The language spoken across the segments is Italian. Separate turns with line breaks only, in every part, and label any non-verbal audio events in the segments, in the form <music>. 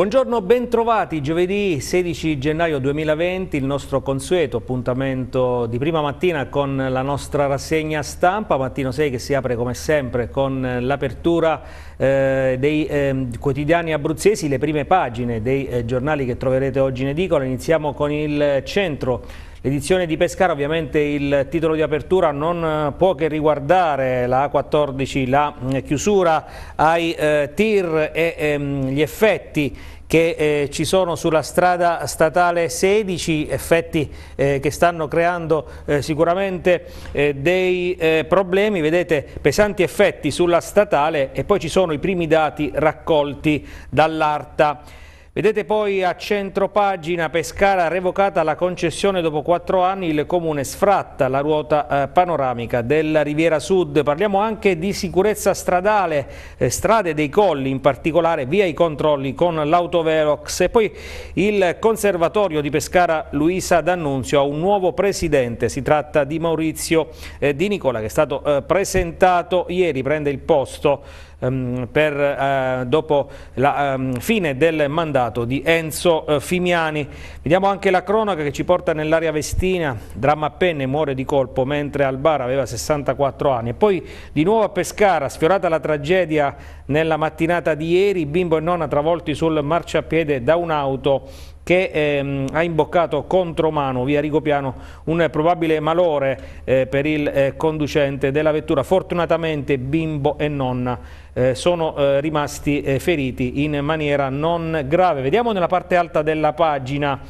Buongiorno, bentrovati. Giovedì 16 gennaio 2020, il nostro consueto appuntamento di prima mattina con la nostra rassegna stampa, mattino 6 che si apre come sempre con l'apertura eh, dei eh, quotidiani abruzzesi, le prime pagine dei eh, giornali che troverete oggi in edicola. Iniziamo con il centro L'edizione di Pescara ovviamente il titolo di apertura non eh, può che riguardare la A14, la mm, chiusura ai eh, tir e ehm, gli effetti che eh, ci sono sulla strada statale 16, effetti eh, che stanno creando eh, sicuramente eh, dei eh, problemi, vedete pesanti effetti sulla statale e poi ci sono i primi dati raccolti dall'Arta. Vedete poi a centro pagina Pescara revocata la concessione dopo quattro anni il comune sfratta la ruota eh, panoramica della Riviera Sud. Parliamo anche di sicurezza stradale, eh, strade dei colli in particolare via i controlli con l'autovelox e poi il conservatorio di Pescara Luisa D'Annunzio ha un nuovo presidente, si tratta di Maurizio eh, Di Nicola che è stato presentato ieri, prende il posto ehm, per, eh, dopo la ehm, fine del mandato di Enzo eh, Fimiani. Vediamo anche la cronaca che ci porta nell'area vestina, dramma a penne, muore di colpo mentre al bar aveva 64 anni. E poi di nuovo a Pescara, sfiorata la tragedia nella mattinata di ieri bimbo e nonna travolti sul marciapiede da un'auto che ehm, ha imboccato contromano via Rigopiano un probabile malore eh, per il eh, conducente della vettura. Fortunatamente bimbo e nonna eh, sono eh, rimasti eh, feriti in maniera non grave. Vediamo nella parte alta della pagina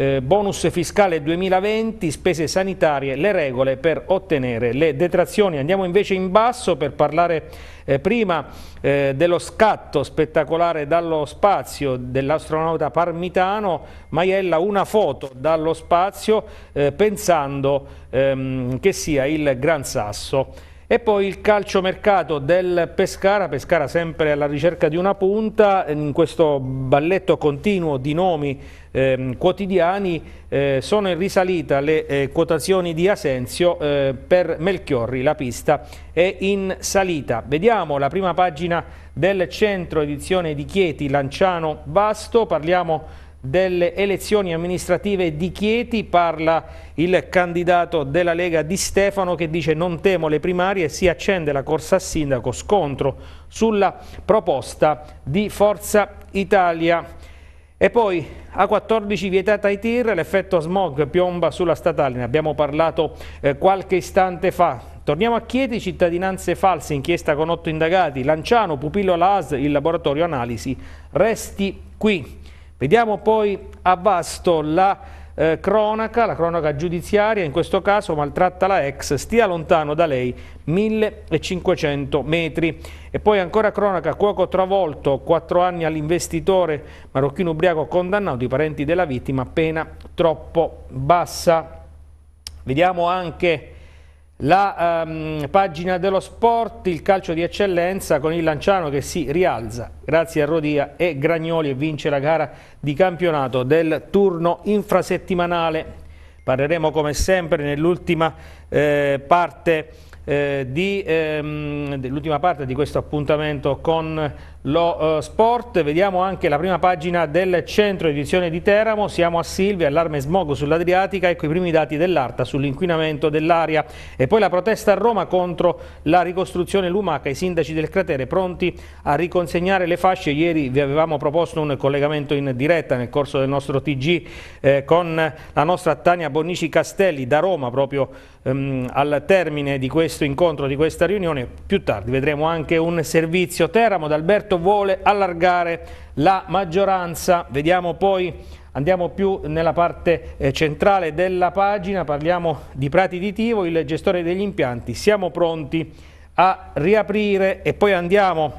eh, bonus fiscale 2020, spese sanitarie, le regole per ottenere le detrazioni. Andiamo invece in basso per parlare eh, prima eh, dello scatto spettacolare dallo spazio dell'astronauta parmitano, Maiella una foto dallo spazio eh, pensando ehm, che sia il Gran Sasso. E poi il calciomercato del Pescara, Pescara sempre alla ricerca di una punta, in questo balletto continuo di nomi eh, quotidiani eh, sono in risalita le eh, quotazioni di Asensio eh, per Melchiorri, la pista è in salita. Vediamo la prima pagina del centro edizione di Chieti, Lanciano, Vasto, parliamo di delle elezioni amministrative di Chieti, parla il candidato della Lega Di Stefano che dice non temo le primarie, si accende la corsa a sindaco, scontro sulla proposta di Forza Italia. E poi A14 vietata i tir, l'effetto smog piomba sulla statale, ne abbiamo parlato eh, qualche istante fa. Torniamo a Chieti, cittadinanze false, inchiesta con otto indagati, Lanciano, Pupillo Las, il laboratorio analisi, resti qui. Vediamo poi a vasto la eh, cronaca, la cronaca giudiziaria, in questo caso maltratta la ex, stia lontano da lei 1500 metri. E poi ancora cronaca, cuoco travolto, 4 anni all'investitore marocchino ubriaco condannato, i parenti della vittima, pena troppo bassa. Vediamo anche la ehm, pagina dello sport, il calcio di eccellenza con il Lanciano che si rialza grazie a Rodia e Gragnoli e vince la gara di campionato del turno infrasettimanale. Parleremo come sempre nell'ultima eh, parte eh, ehm, parte di questo appuntamento con lo eh, sport, vediamo anche la prima pagina del centro edizione di Teramo, siamo a Silvia, allarme smog sull'Adriatica, ecco i primi dati dell'ARTA sull'inquinamento dell'aria e poi la protesta a Roma contro la ricostruzione Lumaca, i sindaci del cratere pronti a riconsegnare le fasce, ieri vi avevamo proposto un collegamento in diretta nel corso del nostro TG eh, con la nostra Tania Bonnici Castelli da Roma proprio ehm, al termine di questo incontro, di questa riunione, più tardi vedremo anche un servizio Teramo d'Alberto vuole allargare la maggioranza. Vediamo poi Andiamo più nella parte eh, centrale della pagina, parliamo di Prati di Tivo, il gestore degli impianti. Siamo pronti a riaprire e poi andiamo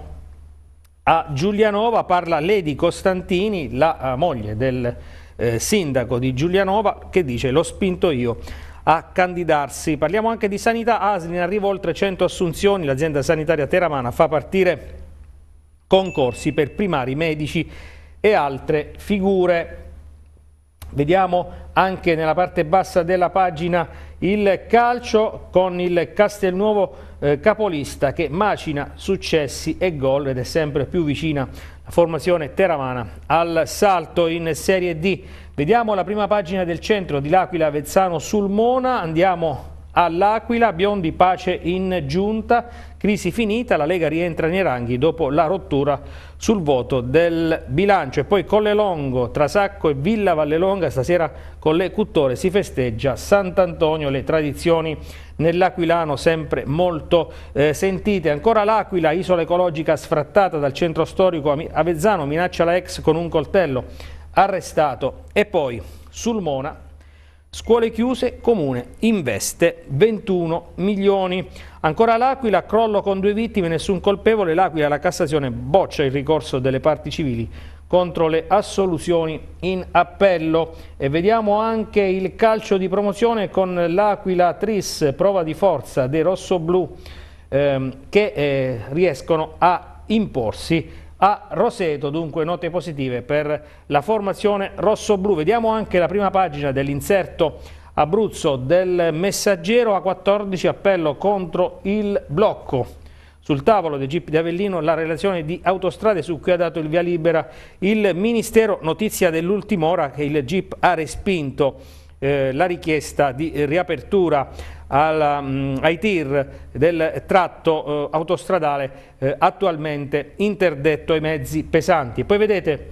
a Giulianova, parla Lady Costantini, la eh, moglie del eh, sindaco di Giulianova, che dice l'ho spinto io a candidarsi. Parliamo anche di sanità, Aslin arriva oltre 100 assunzioni, l'azienda sanitaria teramana fa partire concorsi per primari medici e altre figure. Vediamo anche nella parte bassa della pagina il calcio con il Castelnuovo eh, capolista che macina successi e gol ed è sempre più vicina la formazione teramana al salto in Serie D. Vediamo la prima pagina del centro di L'Aquila Vezzano Sulmona, andiamo all'Aquila, Biondi pace in giunta, crisi finita, la Lega rientra nei ranghi dopo la rottura sul voto del bilancio. E poi Collelongo, Trasacco e Villa Vallelonga, stasera con le Cuttore si festeggia Sant'Antonio, le tradizioni nell'Aquilano sempre molto eh, sentite. Ancora l'Aquila, isola ecologica sfrattata dal centro storico Avezzano, minaccia la ex con un coltello, arrestato. E poi Sulmona Scuole chiuse, comune investe 21 milioni. Ancora l'Aquila, crollo con due vittime, nessun colpevole. L'Aquila, la Cassazione boccia il ricorso delle parti civili contro le assoluzioni in appello. E vediamo anche il calcio di promozione con l'Aquila Tris, prova di forza dei rossoblù ehm, che eh, riescono a imporsi a Roseto, dunque note positive per la formazione rosso-blu. Vediamo anche la prima pagina dell'inserto Abruzzo del Messaggero a 14 appello contro il blocco. Sul tavolo dei GIP di Avellino la relazione di autostrade su cui ha dato il via libera il Ministero, notizia dell'ultima ora che il GIP ha respinto eh, la richiesta di riapertura alla, mm, ai tir del tratto eh, autostradale eh, attualmente interdetto ai mezzi pesanti. Poi vedete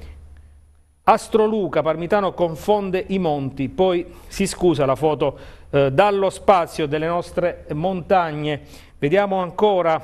Astroluca Parmitano confonde i monti, poi si scusa la foto eh, dallo spazio delle nostre montagne. Vediamo ancora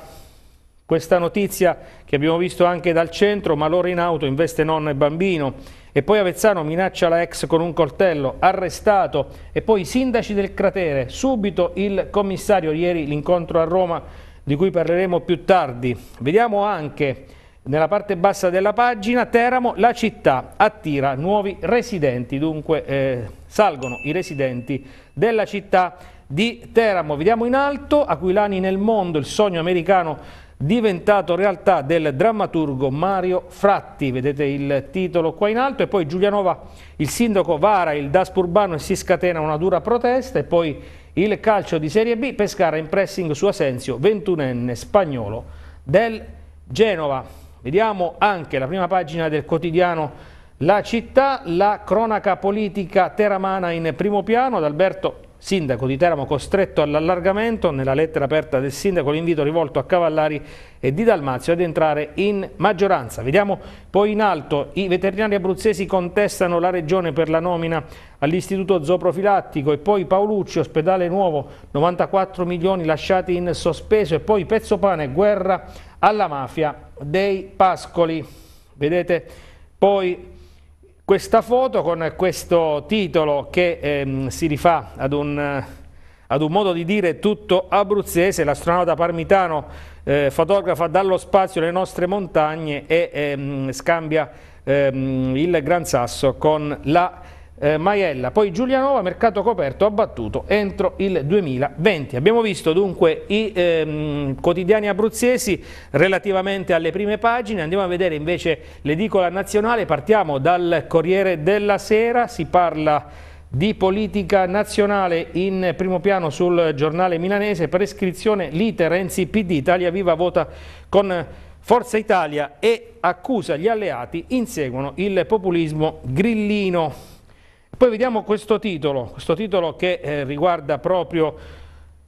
questa notizia che abbiamo visto anche dal centro, ma loro in auto investe nonno e bambino e poi Avezzano minaccia la ex con un coltello, arrestato. E poi i sindaci del cratere, subito il commissario, ieri l'incontro a Roma di cui parleremo più tardi. Vediamo anche nella parte bassa della pagina, Teramo, la città attira nuovi residenti, dunque eh, salgono i residenti della città di Teramo. Vediamo in alto, Aquilani nel mondo, il sogno americano diventato realtà del drammaturgo Mario Fratti, vedete il titolo qua in alto, e poi Giulianova, il sindaco vara il DASP urbano e si scatena una dura protesta, e poi il calcio di Serie B, Pescara in pressing su Asensio, 21enne spagnolo del Genova. Vediamo anche la prima pagina del quotidiano La Città, la cronaca politica teramana in primo piano, ad Alberto sindaco di Teramo costretto all'allargamento, nella lettera aperta del sindaco l'invito rivolto a Cavallari e Di Dalmazio ad entrare in maggioranza. Vediamo poi in alto, i veterinari abruzzesi contestano la regione per la nomina all'istituto zooprofilattico e poi Paolucci, ospedale nuovo, 94 milioni lasciati in sospeso e poi pezzo pane, guerra alla mafia dei Pascoli. Vedete poi questa foto con questo titolo che ehm, si rifà ad un, ad un, modo di dire tutto abruzzese, l'astronauta parmitano eh, fotografa dallo spazio le nostre montagne e ehm, scambia ehm, il Gran Sasso con la eh, Maiella, poi Giulianova, mercato coperto abbattuto entro il 2020. Abbiamo visto dunque i ehm, quotidiani abruzzesi relativamente alle prime pagine, andiamo a vedere invece l'edicola nazionale, partiamo dal Corriere della Sera, si parla di politica nazionale in primo piano sul giornale milanese, prescrizione l'iter Renzi PD, Italia Viva vota con Forza Italia e accusa gli alleati, inseguono il populismo grillino. Poi vediamo questo titolo, questo titolo che eh, riguarda proprio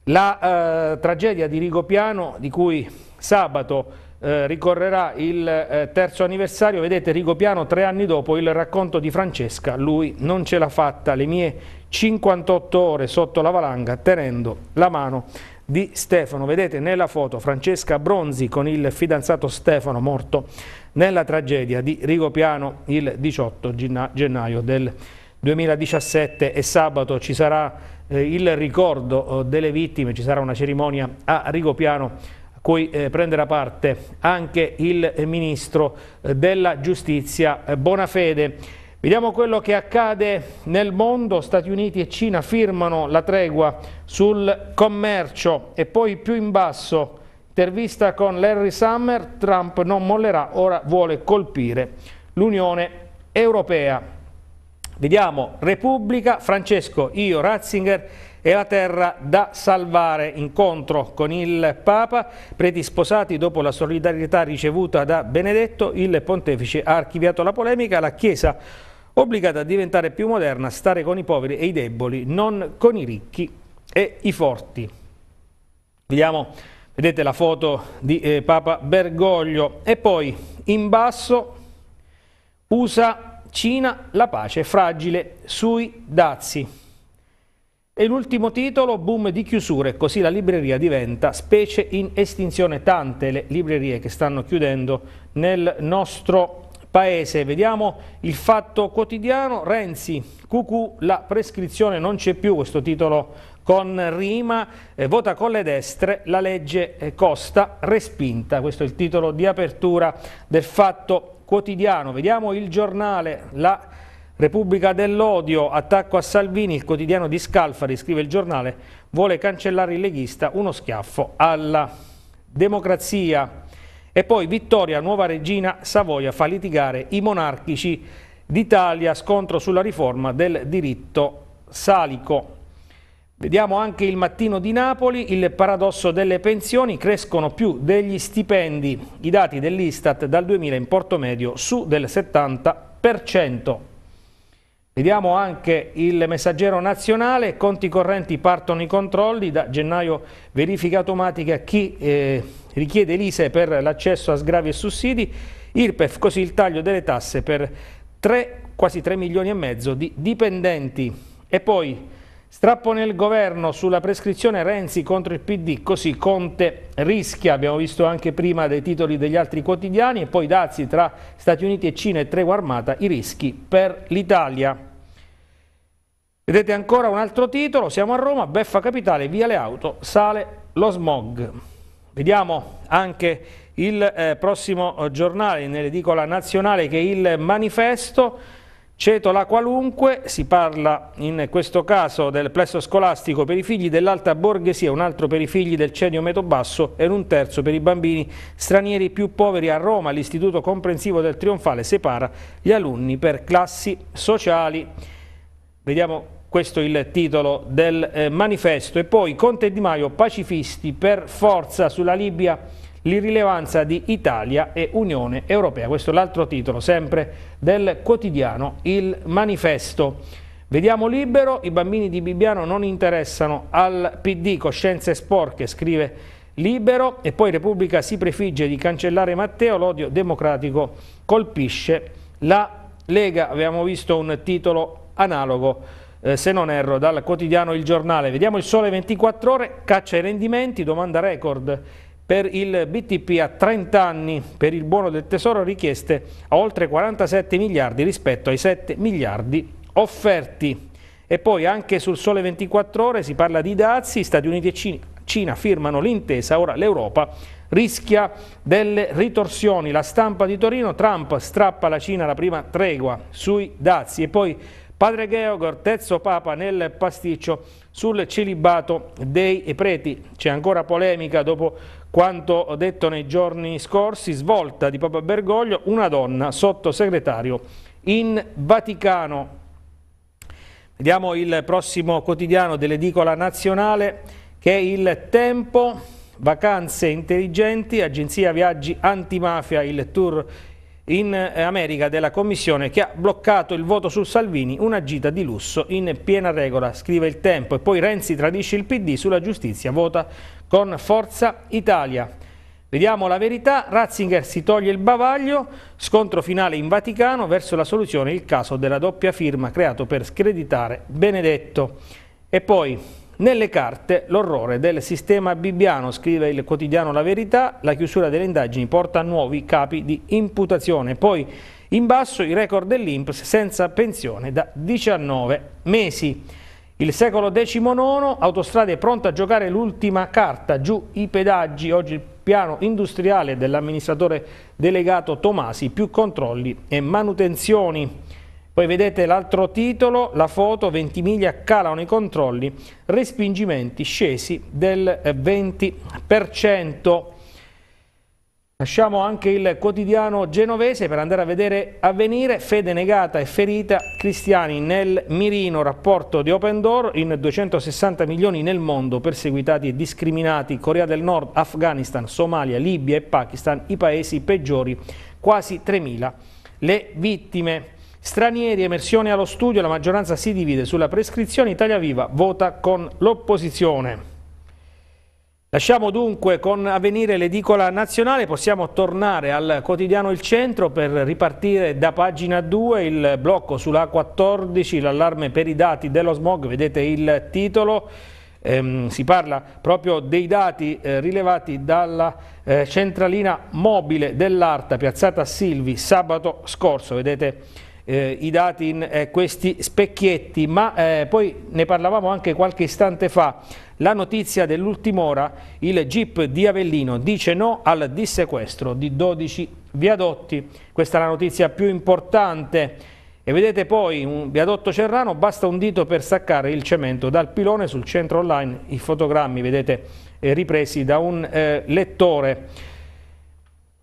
la eh, tragedia di Rigopiano di cui sabato eh, ricorrerà il eh, terzo anniversario. Vedete Rigopiano tre anni dopo il racconto di Francesca, lui non ce l'ha fatta, le mie 58 ore sotto la valanga tenendo la mano di Stefano. Vedete nella foto Francesca Bronzi con il fidanzato Stefano morto nella tragedia di Rigopiano il 18 gennaio del 2020. 2017 e sabato ci sarà eh, il ricordo eh, delle vittime, ci sarà una cerimonia a Rigopiano a cui eh, prenderà parte anche il Ministro eh, della Giustizia eh, Bonafede. Vediamo quello che accade nel mondo, Stati Uniti e Cina firmano la tregua sul commercio e poi più in basso, intervista con Larry Summer, Trump non mollerà, ora vuole colpire l'Unione Europea. Vediamo Repubblica, Francesco, io, Ratzinger e la terra da salvare, incontro con il Papa, preti sposati dopo la solidarietà ricevuta da Benedetto, il pontefice ha archiviato la polemica, la Chiesa obbligata a diventare più moderna, stare con i poveri e i deboli, non con i ricchi e i forti. Vediamo, vedete la foto di eh, Papa Bergoglio e poi in basso USA Cina, la pace fragile sui dazi. E l'ultimo titolo, boom di chiusure, così la libreria diventa specie in estinzione, tante le librerie che stanno chiudendo nel nostro paese. Vediamo il fatto quotidiano, Renzi, cucù, la prescrizione non c'è più, questo titolo con rima, eh, vota con le destre, la legge eh, Costa respinta, questo è il titolo di apertura del fatto quotidiano, vediamo il giornale, la Repubblica dell'Odio, attacco a Salvini, il quotidiano di Scalfari, scrive il giornale, vuole cancellare il leghista, uno schiaffo alla democrazia. E poi vittoria, nuova regina, Savoia fa litigare i monarchici d'Italia, scontro sulla riforma del diritto salico. Vediamo anche il mattino di Napoli, il paradosso delle pensioni, crescono più degli stipendi, i dati dell'Istat dal 2000 in porto medio su del 70%. Vediamo anche il messaggero nazionale, conti correnti partono i controlli, da gennaio verifica automatica chi eh, richiede l'ISE per l'accesso a sgravi e sussidi, IRPEF così il taglio delle tasse per 3, quasi 3 milioni e mezzo di dipendenti. E poi Strappo nel governo sulla prescrizione Renzi contro il PD, così Conte rischia, abbiamo visto anche prima dei titoli degli altri quotidiani, e poi dazi tra Stati Uniti e Cina e tregua armata, i rischi per l'Italia. Vedete ancora un altro titolo, siamo a Roma, Beffa Capitale, via le auto, sale lo smog. Vediamo anche il eh, prossimo eh, giornale nell'edicola nazionale che è il manifesto Cetola qualunque, si parla in questo caso del plesso scolastico per i figli dell'alta borghesia, un altro per i figli del cenio medio-basso e un terzo per i bambini stranieri più poveri a Roma. L'Istituto Comprensivo del Trionfale separa gli alunni per classi sociali. Vediamo questo il titolo del eh, manifesto. E poi Conte e Di Maio pacifisti per forza sulla Libia l'irrilevanza di Italia e Unione Europea. Questo è l'altro titolo sempre del quotidiano Il Manifesto. Vediamo libero, i bambini di Bibbiano non interessano al PD, coscienze sporche, scrive libero e poi Repubblica si prefigge di cancellare Matteo, l'odio democratico colpisce la Lega. Abbiamo visto un titolo analogo, eh, se non erro, dal quotidiano Il Giornale. Vediamo il sole 24 ore, caccia ai rendimenti, domanda record per il BTP a 30 anni, per il buono del tesoro richieste a oltre 47 miliardi rispetto ai 7 miliardi offerti. E poi anche sul sole 24 ore si parla di dazi, Stati Uniti e Cina, Cina firmano l'intesa, ora l'Europa rischia delle ritorsioni. La stampa di Torino, Trump strappa la Cina la prima tregua sui dazi e poi Padre Geogor, terzo papa nel pasticcio sul celibato dei preti. C'è ancora polemica dopo quanto detto nei giorni scorsi, svolta di Papa Bergoglio, una donna sottosegretario in Vaticano. Vediamo il prossimo quotidiano dell'edicola nazionale che è il Tempo, Vacanze Intelligenti, Agenzia Viaggi Antimafia, il tour in America della Commissione che ha bloccato il voto su Salvini, una gita di lusso in piena regola, scrive il Tempo. E poi Renzi tradisce il PD sulla giustizia, vota con Forza Italia. Vediamo la verità, Ratzinger si toglie il bavaglio, scontro finale in Vaticano verso la soluzione il caso della doppia firma creato per screditare Benedetto. E poi nelle carte l'orrore del sistema bibbiano, scrive il quotidiano La Verità, la chiusura delle indagini porta a nuovi capi di imputazione. Poi in basso i record dell'Inps senza pensione da 19 mesi. Il secolo XIX, Autostrade pronta a giocare l'ultima carta, giù i pedaggi, oggi il piano industriale dell'amministratore delegato Tomasi, più controlli e manutenzioni. Poi vedete l'altro titolo, la foto, 20 miglia calano i controlli, respingimenti scesi del 20%. Lasciamo anche il quotidiano genovese per andare a vedere avvenire fede negata e ferita, cristiani nel mirino, rapporto di Open Door in 260 milioni nel mondo, perseguitati e discriminati, Corea del Nord, Afghanistan, Somalia, Libia e Pakistan, i paesi peggiori, quasi 3.000 le vittime. Stranieri, emersione allo studio, la maggioranza si divide sulla prescrizione, Italia Viva vota con l'opposizione. Lasciamo dunque con Avvenire l'edicola nazionale, possiamo tornare al quotidiano Il Centro per ripartire da pagina 2 il blocco sulla A14, l'allarme per i dati dello smog, vedete il titolo, ehm, si parla proprio dei dati eh, rilevati dalla eh, centralina mobile dell'Arta piazzata a Silvi sabato scorso, vedete il eh, i dati in eh, questi specchietti, ma eh, poi ne parlavamo anche qualche istante fa, la notizia dell'ultima ora, il GIP di Avellino dice no al dissequestro di 12 viadotti, questa è la notizia più importante e vedete poi un viadotto Cerrano, basta un dito per staccare il cemento dal pilone sul centro online, i fotogrammi vedete eh, ripresi da un eh, lettore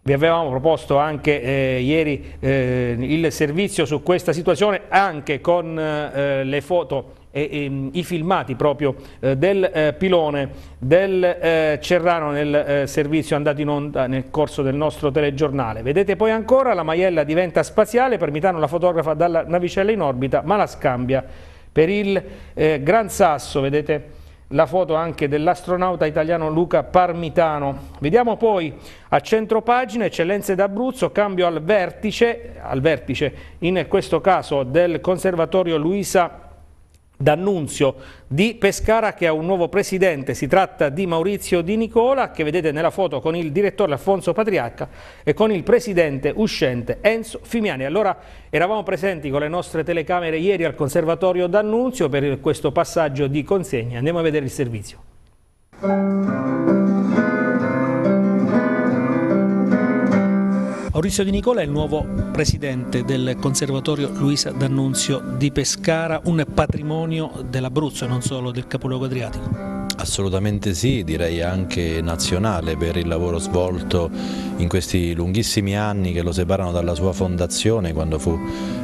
vi avevamo proposto anche eh, ieri eh, il servizio su questa situazione anche con eh, le foto e, e, mm, i filmati proprio eh, del eh, pilone del eh, Cerrano nel servizio andato in onda nel corso del nostro telegiornale. Vedete poi ancora la maiella diventa spaziale, per Mitano la fotografa dalla navicella in orbita ma la scambia per il Gran Sasso, vedete? la foto anche dell'astronauta italiano Luca Parmitano. Vediamo poi a centro pagina eccellenze d'Abruzzo, cambio al vertice, al vertice in questo caso del conservatorio Luisa D'Annunzio di Pescara che ha un nuovo presidente, si tratta di Maurizio Di Nicola che vedete nella foto con il direttore Alfonso Patriarca e con il presidente uscente Enzo Fimiani. Allora eravamo presenti con le nostre telecamere ieri al conservatorio D'Annunzio per questo passaggio di consegna, andiamo a vedere il servizio. Maurizio Di Nicola è il nuovo presidente del Conservatorio Luisa D'Annunzio di Pescara, un patrimonio dell'Abruzzo e non solo del capoluogo adriatico.
Assolutamente sì, direi anche nazionale per il lavoro svolto in questi lunghissimi anni che lo separano dalla sua fondazione quando fu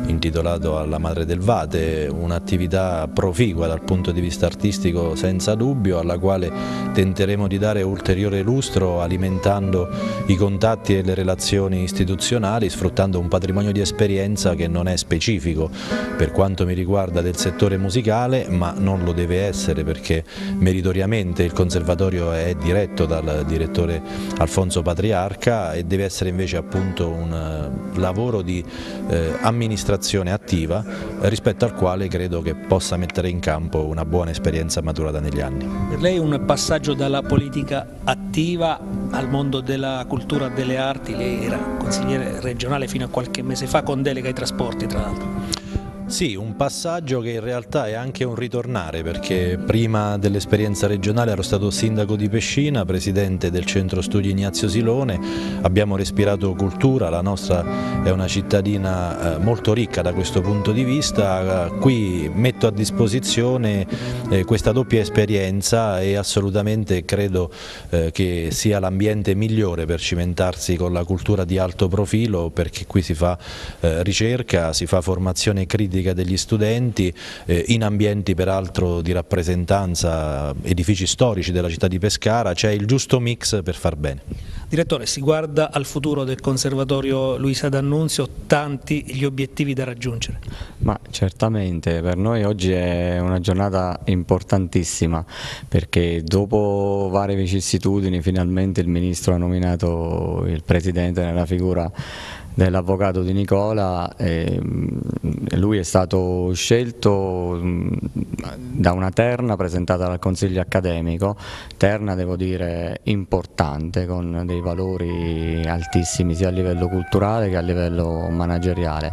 intitolato alla Madre del Vate, un'attività proficua dal punto di vista artistico senza dubbio alla quale tenteremo di dare ulteriore lustro alimentando i contatti e le relazioni istituzionali sfruttando un patrimonio di esperienza che non è specifico per quanto mi riguarda del settore musicale ma non lo deve essere perché meritoriamente Propriamente il conservatorio è diretto dal direttore Alfonso Patriarca e deve essere invece appunto un eh, lavoro di eh, amministrazione attiva rispetto al quale credo che possa mettere in campo una buona esperienza maturata negli anni.
Per lei un passaggio dalla politica attiva al mondo della cultura e delle arti, lei era consigliere regionale fino a qualche mese fa con delega ai trasporti tra l'altro. Sì, un
passaggio che in realtà è anche un ritornare perché prima dell'esperienza regionale ero stato sindaco di Pescina, presidente del centro studi Ignazio Silone, abbiamo respirato cultura, la nostra è una cittadina eh, molto ricca da questo punto di vista, qui metto a disposizione eh, questa doppia esperienza e assolutamente credo eh, che sia l'ambiente migliore per cimentarsi con la cultura di alto profilo perché qui si fa ricerca, si fa formazione critica pratica degli studenti eh, in ambienti peraltro di rappresentanza, edifici storici della città di Pescara, c'è il giusto mix per far
bene. Direttore, si guarda al futuro del Conservatorio Luisa D'Annunzio, tanti gli obiettivi da raggiungere.
Ma certamente, per noi oggi è una giornata importantissima perché dopo varie vicissitudini finalmente il Ministro ha nominato il Presidente nella figura dell'avvocato di Nicola, mm, lui è stato scelto mm, da una terna presentata dal Consiglio accademico, terna devo dire importante con dei valori altissimi sia a livello culturale che a livello manageriale.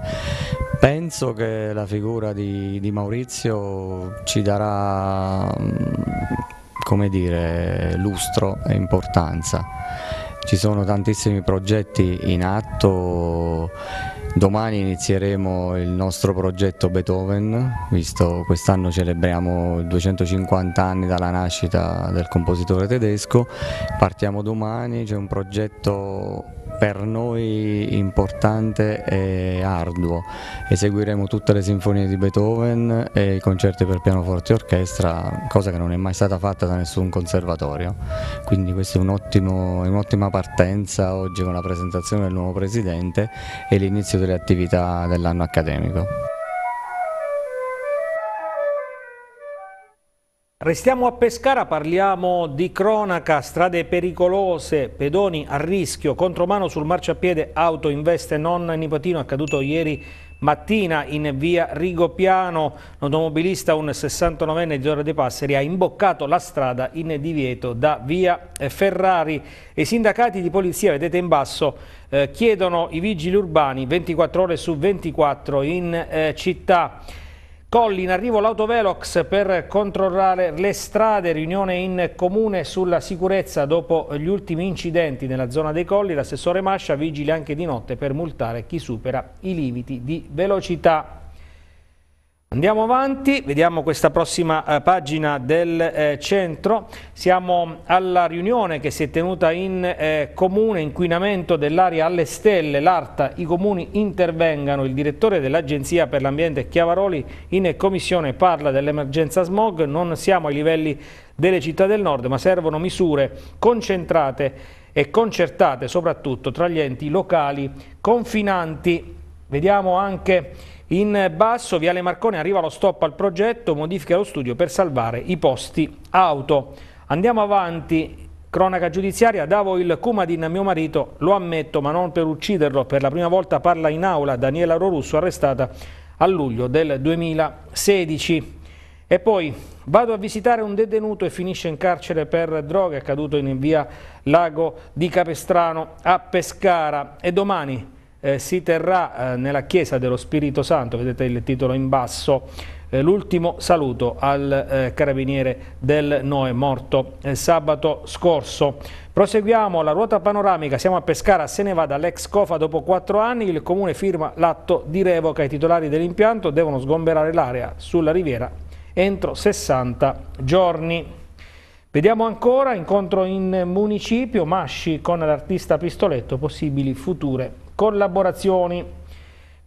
Penso che la figura di, di Maurizio ci darà mm, come dire, lustro e importanza. Ci sono tantissimi progetti in atto, domani inizieremo il nostro progetto Beethoven, visto quest'anno celebriamo 250 anni dalla nascita del compositore tedesco, partiamo domani, c'è un progetto per noi importante e arduo. Eseguiremo tutte le sinfonie di Beethoven e i concerti per pianoforte e orchestra, cosa che non è mai stata fatta da nessun conservatorio. Quindi questa è un'ottima partenza oggi con la presentazione del nuovo presidente e l'inizio delle attività dell'anno accademico.
Restiamo a Pescara, parliamo di cronaca, strade pericolose, pedoni a rischio, contromano sul marciapiede, auto investe nonna e nipotino, accaduto ieri mattina in via Rigopiano. L'automobilista, un 69enne di Ora dei Passeri, ha imboccato la strada in divieto da via eh, Ferrari. I sindacati di polizia, vedete in basso, eh, chiedono i vigili urbani 24 ore su 24 in eh, città. Colli, in arrivo l'autovelox per controllare le strade, riunione in comune sulla sicurezza dopo gli ultimi incidenti nella zona dei Colli, l'assessore Mascia vigile anche di notte per multare chi supera i limiti di velocità. Andiamo avanti, vediamo questa prossima eh, pagina del eh, centro. Siamo alla riunione che si è tenuta in eh, comune inquinamento dell'aria alle stelle, l'ARTA, i comuni intervengano. Il direttore dell'Agenzia per l'Ambiente Chiavaroli in commissione parla dell'emergenza smog, non siamo ai livelli delle città del nord, ma servono misure concentrate e concertate soprattutto tra gli enti locali confinanti. Vediamo anche in basso, Viale Marcone arriva lo stop al progetto, modifica lo studio per salvare i posti auto. Andiamo avanti, Cronaca giudiziaria, davo il Kumadin a mio marito, lo ammetto ma non per ucciderlo, per la prima volta parla in aula Daniela Rorusso arrestata a luglio del 2016. E poi vado a visitare un detenuto e finisce in carcere per droga, caduto in via Lago di Capestrano a Pescara e domani eh, si terrà eh, nella Chiesa dello Spirito Santo, vedete il titolo in basso, eh, l'ultimo saluto al eh, carabiniere del Noè morto eh, sabato scorso. Proseguiamo la ruota panoramica, siamo a Pescara, se ne va dall'ex Cofa dopo quattro anni, il comune firma l'atto di revoca, i titolari dell'impianto devono sgomberare l'area sulla riviera entro 60 giorni. Vediamo ancora, incontro in municipio, Masci con l'artista Pistoletto, possibili future collaborazioni.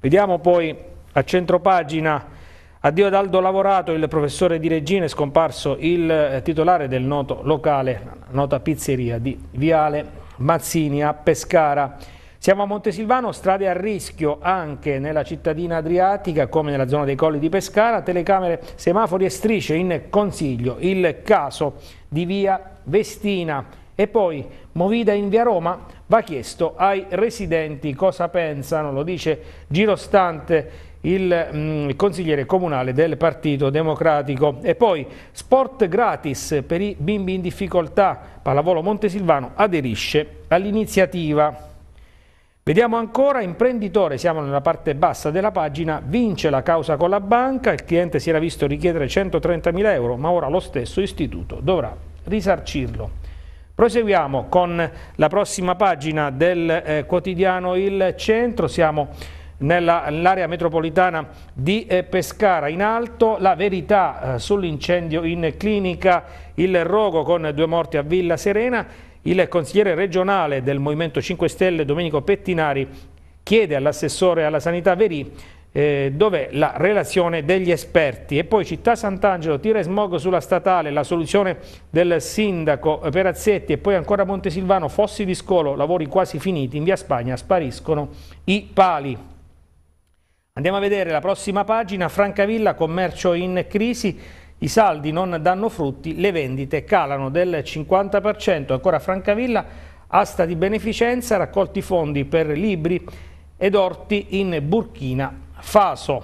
Vediamo poi a centro pagina. addio ad Aldo Lavorato, il professore di Regina, è scomparso il eh, titolare del noto locale, nota pizzeria di Viale Mazzini a Pescara. Siamo a Montesilvano, strade a rischio anche nella cittadina adriatica come nella zona dei colli di Pescara, telecamere, semafori e strisce in consiglio. Il caso di via Vestina, e poi Movida in via Roma va chiesto ai residenti cosa pensano, lo dice girostante il mm, consigliere comunale del Partito Democratico. E poi sport gratis per i bimbi in difficoltà, Pallavolo Montesilvano aderisce all'iniziativa. Vediamo ancora, imprenditore, siamo nella parte bassa della pagina, vince la causa con la banca, il cliente si era visto richiedere 130.000 euro, ma ora lo stesso istituto dovrà risarcirlo. Proseguiamo con la prossima pagina del eh, quotidiano Il Centro, siamo nell'area metropolitana di eh, Pescara. In alto la verità eh, sull'incendio in clinica Il Rogo con due morti a Villa Serena. Il consigliere regionale del Movimento 5 Stelle Domenico Pettinari chiede all'assessore alla sanità Verì eh, dove la relazione degli esperti e poi Città Sant'Angelo tira e smog sulla statale, la soluzione del sindaco Perazzetti e poi ancora Montesilvano, Fossi di Scolo, lavori quasi finiti, in via Spagna spariscono i pali. Andiamo a vedere la prossima pagina, Francavilla, commercio in crisi, i saldi non danno frutti, le vendite calano del 50%, ancora Francavilla, asta di beneficenza, raccolti fondi per libri ed orti in Burkina Faso.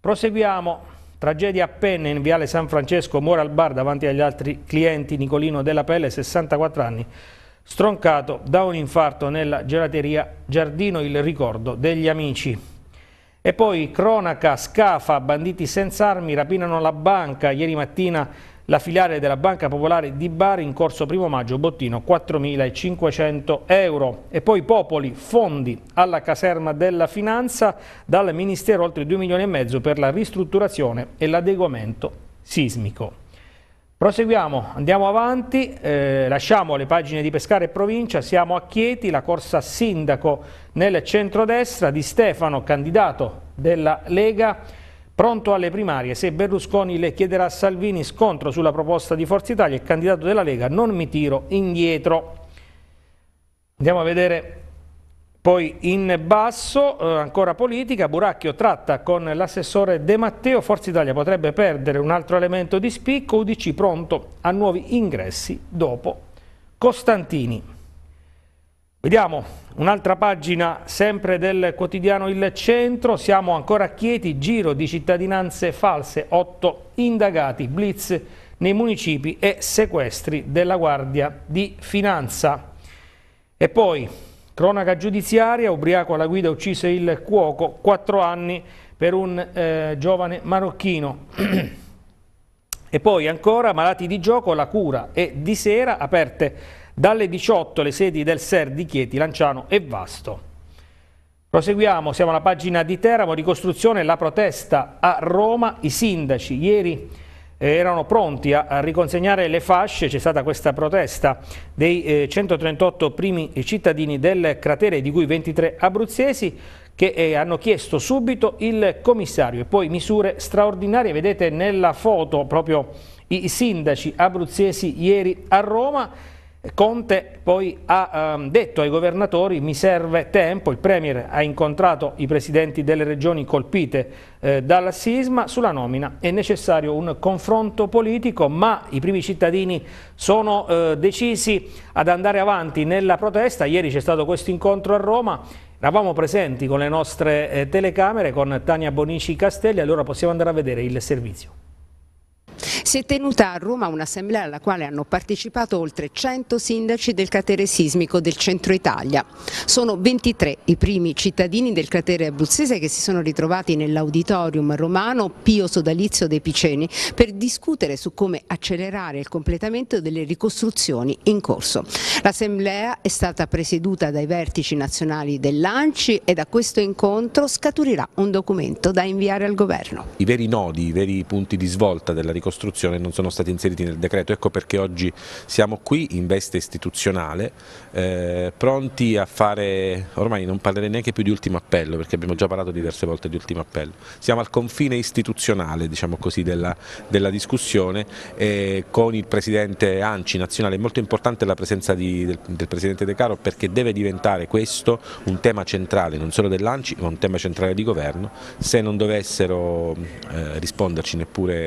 Proseguiamo. Tragedia a Penne in Viale San Francesco, muore al bar davanti agli altri clienti Nicolino Della Pelle, 64 anni, stroncato da un infarto nella gelateria Giardino il ricordo degli amici. E poi cronaca, scafa, banditi senza armi, rapinano la banca. Ieri mattina la filiale della Banca Popolare di Bari in corso primo maggio bottino 4.500 euro e poi Popoli fondi alla caserma della finanza dal Ministero oltre 2 milioni e mezzo per la ristrutturazione e l'adeguamento sismico. Proseguiamo, andiamo avanti, eh, lasciamo le pagine di Pescare e Provincia, siamo a Chieti, la corsa sindaco nel centrodestra di Stefano, candidato della Lega, Pronto alle primarie, se Berlusconi le chiederà a Salvini scontro sulla proposta di Forza Italia, il candidato della Lega non mi tiro indietro. Andiamo a vedere poi in basso, eh, ancora politica, Buracchio tratta con l'assessore De Matteo, Forza Italia potrebbe perdere un altro elemento di spicco, UDC pronto a nuovi ingressi dopo Costantini. Vediamo un'altra pagina sempre del quotidiano Il Centro, siamo ancora a Chieti, giro di cittadinanze false, 8 indagati, blitz nei municipi e sequestri della Guardia di Finanza. E poi, cronaca giudiziaria, ubriaco alla guida uccise il cuoco, 4 anni per un eh, giovane marocchino. <clears throat> e poi ancora, malati di gioco, la cura è di sera aperte dalle 18 le sedi del SER di Chieti, Lanciano e Vasto. Proseguiamo, siamo alla pagina di Teramo, ricostruzione la protesta a Roma, i sindaci ieri eh, erano pronti a riconsegnare le fasce, c'è stata questa protesta dei 138 eh, primi cittadini del cratere, di cui 23 abruzzesi, che eh, hanno chiesto subito il commissario e poi misure straordinarie. Vedete nella foto proprio i sindaci abruzzesi ieri a Roma Conte poi ha um, detto ai governatori mi serve tempo, il Premier ha incontrato i presidenti delle regioni colpite eh, dalla sisma, sulla nomina è necessario un confronto politico ma i primi cittadini sono eh, decisi ad andare avanti nella protesta, ieri c'è stato questo incontro a Roma Eravamo presenti con le nostre eh, telecamere, con Tania Bonici Castelli, allora possiamo andare a vedere il servizio.
Si è tenuta a Roma un'assemblea alla quale hanno partecipato oltre 100 sindaci del cratere sismico del centro Italia. Sono 23 i primi cittadini del cratere abruzzese che si sono ritrovati nell'auditorium romano Pio Sodalizio dei Piceni per discutere su come accelerare il completamento delle ricostruzioni in corso. L'assemblea è stata presieduta dai vertici nazionali dell'ANCI e da questo incontro scaturirà un documento da inviare al governo.
I veri nodi, i veri punti di svolta della ricostruzione ricostruzione non sono stati inseriti nel decreto, ecco perché oggi siamo qui in veste istituzionale, eh, pronti a fare, ormai non parlerei neanche più di ultimo appello perché abbiamo già parlato diverse volte di ultimo appello, siamo al confine istituzionale diciamo così, della, della discussione eh, con il Presidente Anci nazionale, è molto importante la presenza di, del, del Presidente De Caro perché deve diventare questo un tema centrale non solo dell'Anci ma un tema centrale di governo, se non dovessero eh, risponderci neppure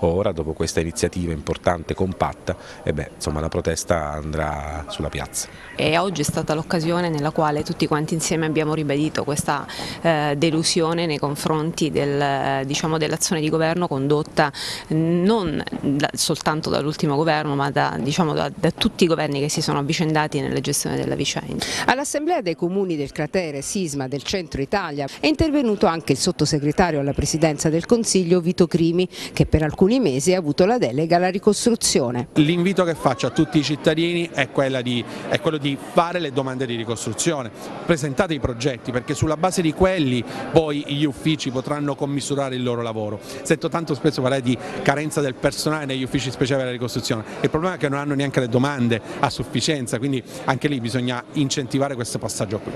ora ora dopo questa iniziativa importante, compatta, beh, insomma, la protesta andrà sulla piazza.
E oggi è stata l'occasione nella quale tutti quanti insieme abbiamo ribadito questa eh, delusione nei confronti del, eh, diciamo, dell'azione di governo condotta non da, soltanto dall'ultimo governo ma da, diciamo, da, da tutti i governi che si sono avvicendati nella gestione della vicenda. All'Assemblea dei Comuni del Cratere, Sisma, del Centro Italia è intervenuto anche il sottosegretario alla Presidenza del Consiglio Vito Crimi che per alcuni mesi mesi ha avuto la delega alla ricostruzione.
L'invito che faccio a tutti i cittadini è, di, è quello di fare le domande di ricostruzione, presentate i progetti perché sulla base di quelli poi gli uffici potranno commisurare il loro lavoro. Sento tanto spesso parlare di carenza del personale negli uffici speciali della ricostruzione, il problema è che non hanno neanche le domande a sufficienza, quindi anche lì bisogna incentivare questo passaggio qui.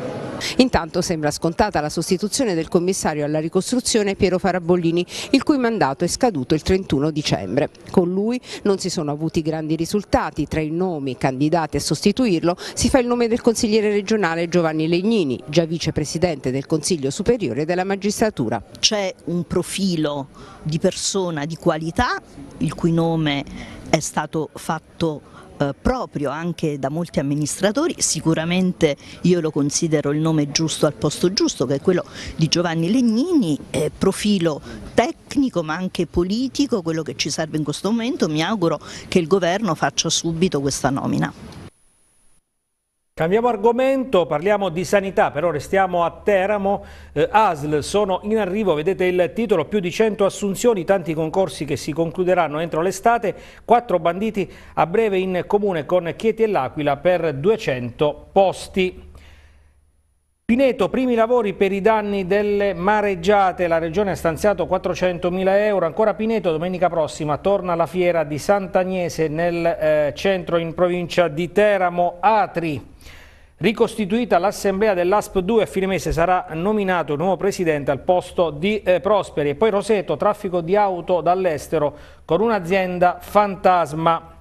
Intanto sembra scontata la sostituzione del commissario alla ricostruzione Piero Farabollini, il cui mandato è scaduto il 31 di dicembre. Con lui non si sono avuti grandi risultati, tra i nomi candidati a sostituirlo si fa il nome del consigliere regionale Giovanni Legnini, già vicepresidente del Consiglio Superiore della Magistratura. C'è un profilo di persona di qualità, il cui nome è stato fatto eh, proprio anche da molti amministratori, sicuramente io lo considero il nome giusto al posto giusto, che è quello di Giovanni Legnini, eh, profilo tecnico ma anche politico quello che ci serve in questo momento, mi auguro che il governo faccia subito questa nomina.
Cambiamo argomento, parliamo di sanità, però restiamo a Teramo. Eh, ASL sono in arrivo, vedete il titolo, più di 100 assunzioni, tanti concorsi che si concluderanno entro l'estate, quattro banditi a breve in comune con Chieti e L'Aquila per 200 posti. Pineto, primi lavori per i danni delle mareggiate, la regione ha stanziato 400.000 euro, ancora Pineto domenica prossima torna alla fiera di Sant'Agnese nel eh, centro in provincia di Teramo, Atri. Ricostituita l'assemblea dell'ASP 2 a fine mese sarà nominato il nuovo presidente al posto di eh, Prosperi e poi Roseto, traffico di auto dall'estero con un'azienda fantasma.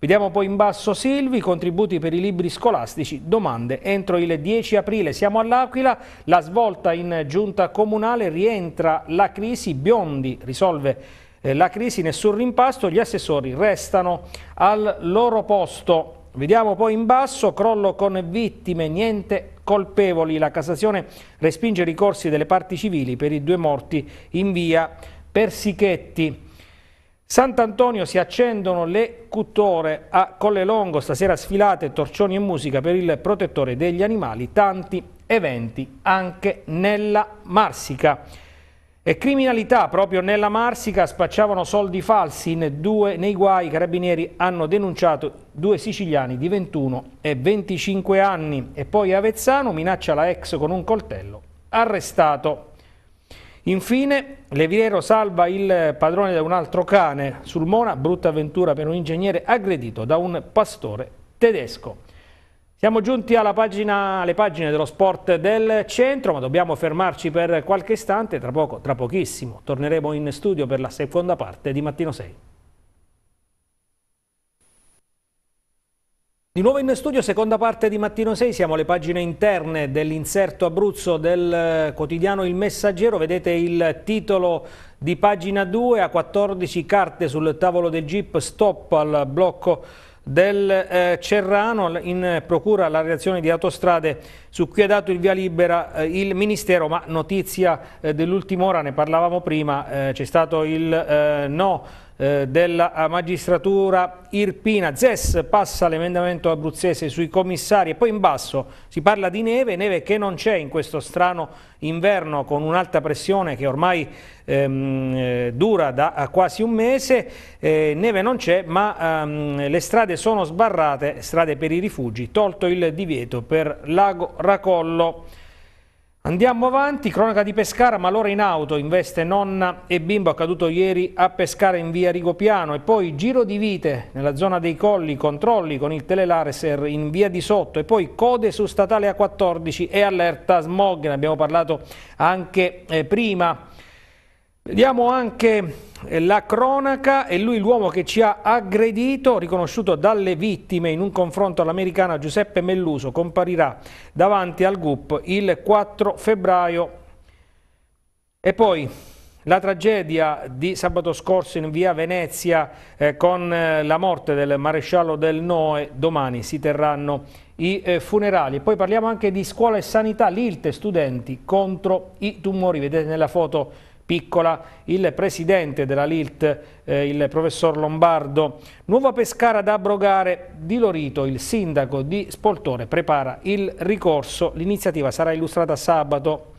Vediamo poi in basso Silvi, contributi per i libri scolastici, domande entro il 10 aprile. Siamo all'Aquila, la svolta in giunta comunale, rientra la crisi, Biondi risolve eh, la crisi, nessun rimpasto, gli assessori restano al loro posto. Vediamo poi in basso, crollo con vittime, niente colpevoli. La Cassazione respinge i ricorsi delle parti civili per i due morti in via Persichetti. Sant'Antonio si accendono le cuttore a Colle Longo, stasera sfilate, torcioni e musica per il protettore degli animali, tanti eventi anche nella Marsica. E criminalità proprio nella Marsica, spacciavano soldi falsi due, nei guai, i carabinieri hanno denunciato due siciliani di 21 e 25 anni e poi Avezzano minaccia la ex con un coltello, arrestato. Infine, Leviero salva il padrone da un altro cane. sul Mona, brutta avventura per un ingegnere aggredito da un pastore tedesco. Siamo giunti pagina, alle pagine dello sport del centro, ma dobbiamo fermarci per qualche istante, tra poco, tra pochissimo, torneremo in studio per la seconda parte di Mattino 6. Di nuovo in studio, seconda parte di Mattino 6, siamo alle pagine interne dell'inserto Abruzzo del eh, quotidiano Il Messaggero, vedete il titolo di pagina 2 a 14 carte sul tavolo del Jeep, stop al blocco del eh, Cerrano, in procura la reazione di autostrade su cui ha dato il via libera eh, il Ministero, ma notizia eh, dell'ultima ora, ne parlavamo prima, eh, c'è stato il eh, no eh, della magistratura irpina. ZES passa l'emendamento abruzzese sui commissari e poi in basso si parla di neve, neve che non c'è in questo strano inverno con un'alta pressione che ormai ehm, eh, dura da eh, quasi un mese, eh, neve non c'è ma ehm, le strade sono sbarrate, strade per i rifugi, tolto il divieto per Lago Racollo. Andiamo avanti, cronaca di Pescara, malora in auto, investe nonna e bimbo accaduto ieri a Pescara in via Rigopiano e poi giro di vite nella zona dei colli, controlli con il telelareser in via di sotto e poi code su statale A14 e allerta smog, ne abbiamo parlato anche eh, prima. Vediamo anche eh, la cronaca è lui l'uomo che ci ha aggredito, riconosciuto dalle vittime in un confronto all'americana Giuseppe Melluso, comparirà davanti al GUP il 4 febbraio. E poi la tragedia di sabato scorso in via Venezia eh, con eh, la morte del maresciallo del Noe, domani si terranno i eh, funerali. Poi parliamo anche di scuola e sanità, l'ILTE, studenti contro i tumori, vedete nella foto piccola, il presidente della LILT, eh, il professor Lombardo. Nuova Pescara da abrogare, di Lorito, il sindaco di Spoltore, prepara il ricorso, l'iniziativa sarà illustrata sabato.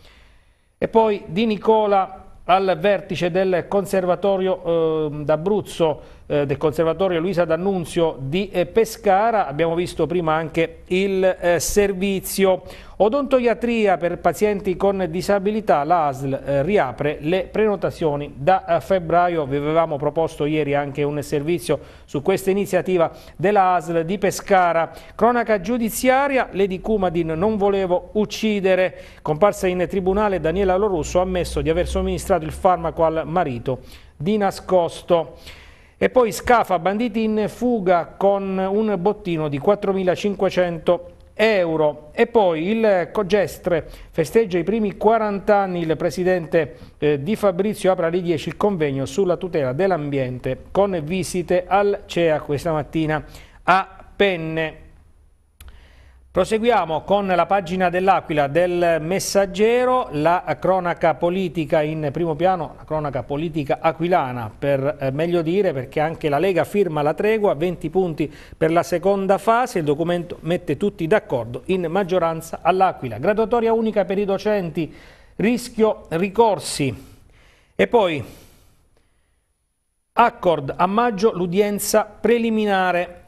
E poi di Nicola al vertice del Conservatorio eh, d'Abruzzo, eh, del Conservatorio Luisa D'Annunzio di eh, Pescara, abbiamo visto prima anche il eh, servizio. Odontoiatria per pazienti con disabilità, l'ASL riapre le prenotazioni da febbraio, vi avevamo proposto ieri anche un servizio su questa iniziativa della ASL di Pescara. Cronaca giudiziaria, Lady Kumadin non volevo uccidere, comparsa in tribunale Daniela Lorusso ha ammesso di aver somministrato il farmaco al marito di nascosto. E poi Scafa banditi in fuga con un bottino di 4.500 euro. E poi il Cogestre festeggia i primi 40 anni, il presidente eh, Di Fabrizio apre alle 10 il convegno sulla tutela dell'ambiente con visite al CEA questa mattina a Penne. Proseguiamo con la pagina dell'Aquila del Messaggero, la cronaca politica in primo piano, la cronaca politica aquilana per eh, meglio dire perché anche la Lega firma la tregua, 20 punti per la seconda fase, il documento mette tutti d'accordo in maggioranza all'Aquila. Graduatoria unica per i docenti, rischio ricorsi e poi Accord a maggio l'udienza preliminare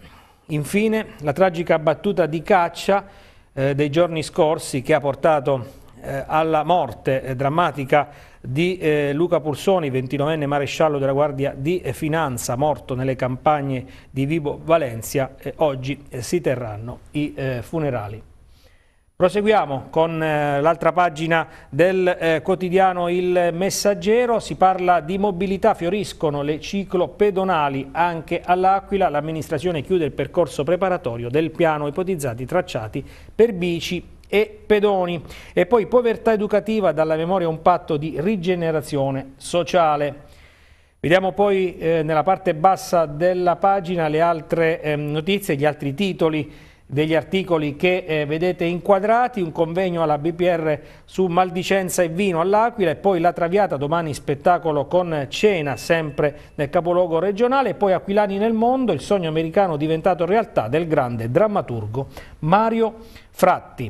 Infine la tragica battuta di caccia eh, dei giorni scorsi che ha portato eh, alla morte eh, drammatica di eh, Luca Pulsoni, 29enne maresciallo della Guardia di eh, Finanza, morto nelle campagne di Vibo Valencia, eh, oggi si terranno i funerali. Proseguiamo con eh, l'altra pagina del eh, quotidiano Il Messaggero, si parla di mobilità, fioriscono le ciclopedonali anche all'Aquila, l'amministrazione chiude il percorso preparatorio del piano ipotizzati tracciati per bici e pedoni e poi povertà educativa dalla memoria un patto di rigenerazione sociale. Vediamo poi eh, nella parte bassa della pagina le altre ehm, notizie, gli altri titoli degli articoli che eh, vedete inquadrati, un convegno alla BPR su maldicenza e vino all'Aquila e poi la Traviata, domani spettacolo con cena sempre nel capoluogo regionale e poi Aquilani nel mondo, il sogno americano diventato realtà del grande drammaturgo Mario Fratti.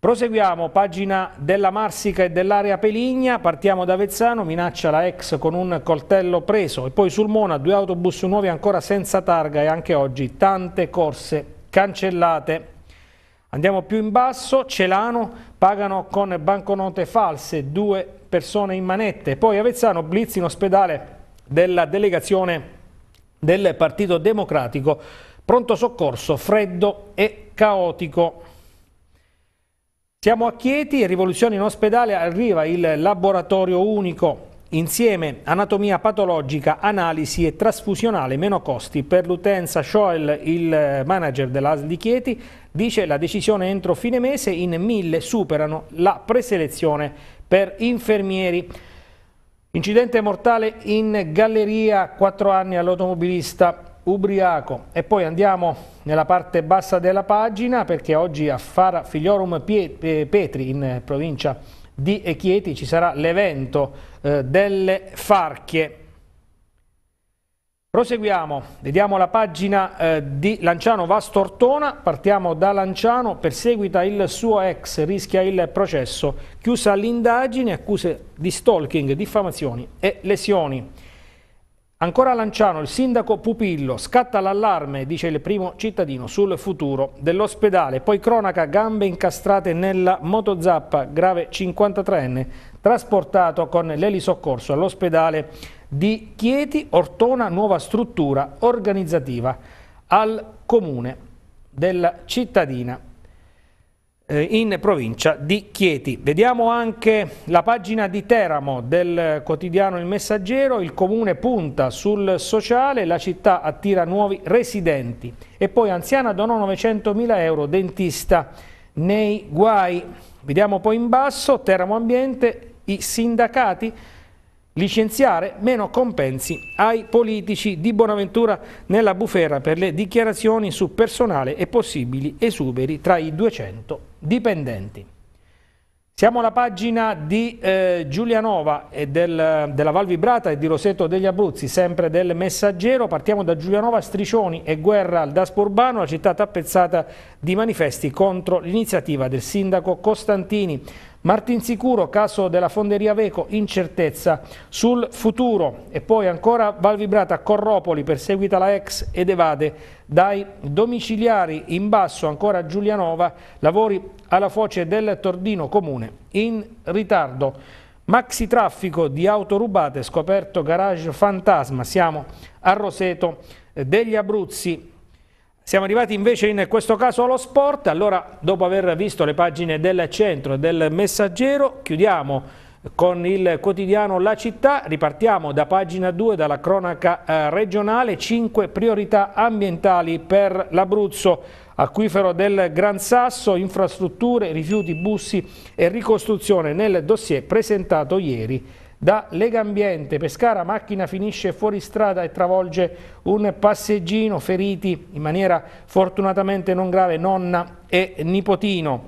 Proseguiamo, pagina della Marsica e dell'area Peligna, partiamo da Vezzano, minaccia la ex con un coltello preso e poi sul Mona due autobus nuovi ancora senza targa e anche oggi tante corse cancellate. Andiamo più in basso, Celano pagano con banconote false, due persone in manette. Poi Avezzano, blitz in ospedale della delegazione del Partito Democratico, pronto soccorso freddo e caotico. Siamo a Chieti, rivoluzione in ospedale, arriva il laboratorio unico Insieme anatomia patologica, analisi e trasfusionale, meno costi. Per l'utenza Schoel, il manager dell'AS di Chieti, dice la decisione entro fine mese in mille superano la preselezione per infermieri. Incidente mortale in galleria, 4 anni all'automobilista ubriaco. E poi andiamo nella parte bassa della pagina perché oggi a Fara Figliorum eh, Petri in provincia di di Chieti ci sarà l'evento eh, delle Farchie. Proseguiamo, vediamo la pagina eh, di Lanciano Vastortona, partiamo da Lanciano, perseguita il suo ex, rischia il processo, chiusa l'indagine, accuse di stalking, diffamazioni e lesioni. Ancora a Lanciano, il sindaco Pupillo, scatta l'allarme, dice il primo cittadino, sul futuro dell'ospedale. Poi cronaca, gambe incastrate nella motozappa, grave 53enne, trasportato con l'elisoccorso all'ospedale di Chieti, Ortona, nuova struttura organizzativa al comune della cittadina eh, in provincia di Chieti. Vediamo anche la pagina di Teramo del quotidiano Il Messaggero, il comune punta sul sociale, la città attira nuovi residenti e poi anziana donò 900.000 euro, dentista nei guai. Vediamo poi in basso Teramo Ambiente, i sindacati licenziare meno compensi ai politici di Bonaventura nella bufera per le dichiarazioni su personale e possibili esuberi tra i 200 dipendenti. Siamo alla pagina di eh, Giulianova e del, della Val Vibrata e di Roseto degli Abruzzi, sempre del Messaggero. Partiamo da Giulianova, striscioni e guerra al Daspo Urbano, la città tappezzata di manifesti contro l'iniziativa del sindaco Costantini. Martin Sicuro, caso della fonderia Veco, incertezza sul futuro. E poi ancora Valvibrata, Corropoli, perseguita la ex ed evade dai domiciliari. In basso ancora Giulianova, lavori alla foce del Tordino Comune in ritardo. Maxi traffico di auto rubate, scoperto garage fantasma, siamo a Roseto degli Abruzzi. Siamo arrivati invece in questo caso allo sport, allora dopo aver visto le pagine del centro e del messaggero chiudiamo con il quotidiano La Città, ripartiamo da pagina 2 dalla cronaca eh, regionale, 5 priorità ambientali per l'Abruzzo, acquifero del Gran Sasso, infrastrutture, rifiuti, bussi e ricostruzione nel dossier presentato ieri da Lega Ambiente, Pescara, macchina finisce fuori strada e travolge un passeggino, feriti in maniera fortunatamente non grave nonna e nipotino.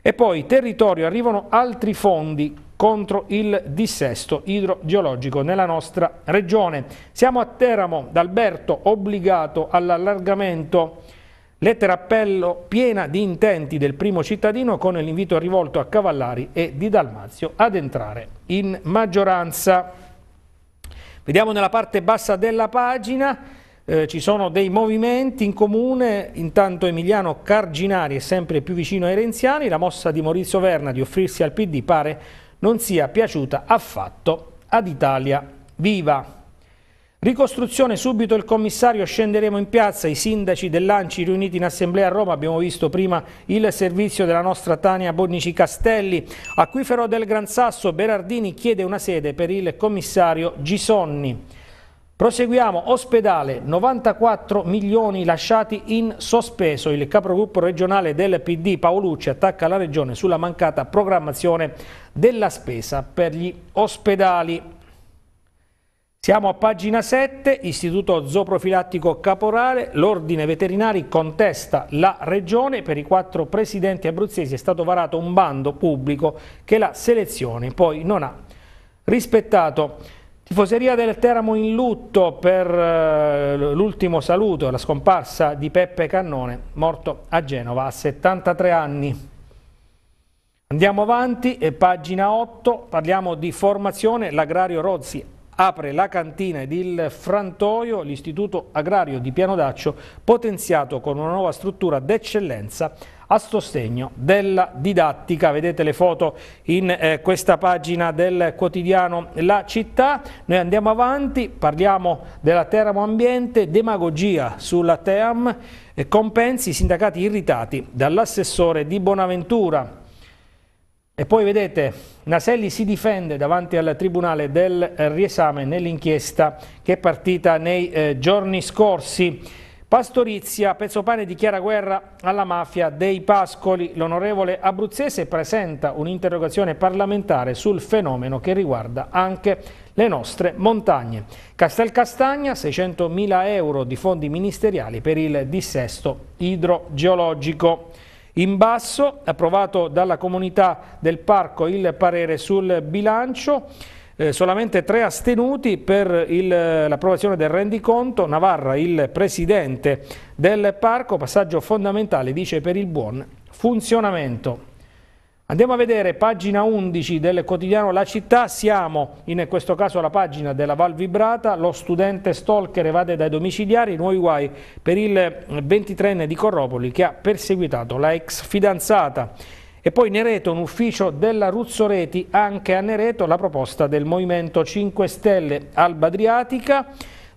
E poi territorio, arrivano altri fondi contro il dissesto idrogeologico nella nostra regione. Siamo a Teramo, d'Alberto obbligato all'allargamento Lettera appello piena di intenti del primo cittadino con l'invito rivolto a Cavallari e Di Dalmazio ad entrare in maggioranza. Vediamo nella parte bassa della pagina, eh, ci sono dei movimenti in comune, intanto Emiliano Carginari è sempre più vicino ai renziani, la mossa di Maurizio Verna di offrirsi al PD pare non sia piaciuta affatto ad Italia Viva. Ricostruzione subito il commissario, scenderemo in piazza, i sindaci dell'Anci riuniti in assemblea a Roma, abbiamo visto prima il servizio della nostra Tania Bonnici Castelli, acquifero del Gran Sasso, Berardini chiede una sede per il commissario Gisonni. Proseguiamo, ospedale, 94 milioni lasciati in sospeso, il capogruppo regionale del PD Paolucci attacca la regione sulla mancata programmazione della spesa per gli ospedali. Siamo a pagina 7, Istituto Zooprofilattico Caporale, l'Ordine Veterinari contesta la Regione, per i quattro presidenti abruzzesi è stato varato un bando pubblico che la selezione poi non ha rispettato. Tifoseria del Teramo in lutto per eh, l'ultimo saluto, la scomparsa di Peppe Cannone, morto a Genova a 73 anni. Andiamo avanti, eh, pagina 8, parliamo di formazione, l'agrario Rozzi apre la cantina ed il frantoio, l'istituto agrario di Piano Daccio, potenziato con una nuova struttura d'eccellenza a sostegno della didattica. Vedete le foto in eh, questa pagina del quotidiano La Città. Noi andiamo avanti, parliamo della Teramo Ambiente, demagogia sulla Team, eh, compensi sindacati irritati dall'assessore di Bonaventura e poi vedete, Naselli si difende davanti al Tribunale del riesame nell'inchiesta che è partita nei eh, giorni scorsi. Pastorizia, pezzo pane dichiara guerra alla mafia dei Pascoli. L'onorevole abruzzese presenta un'interrogazione parlamentare sul fenomeno che riguarda anche le nostre montagne. Castel Castagna, 600.000 euro di fondi ministeriali per il dissesto idrogeologico. In basso, approvato dalla comunità del parco il parere sul bilancio, eh, solamente tre astenuti per l'approvazione del rendiconto, Navarra il presidente del parco, passaggio fondamentale dice per il buon funzionamento. Andiamo a vedere pagina 11 del quotidiano La Città, siamo in questo caso alla pagina della Val Vibrata, lo studente stalker evade dai domiciliari, nuovi guai per il 23enne eh, di Corropoli che ha perseguitato la ex fidanzata. E poi Nereto, un ufficio della Ruzzoreti, anche a Nereto la proposta del Movimento 5 Stelle Alba Adriatica,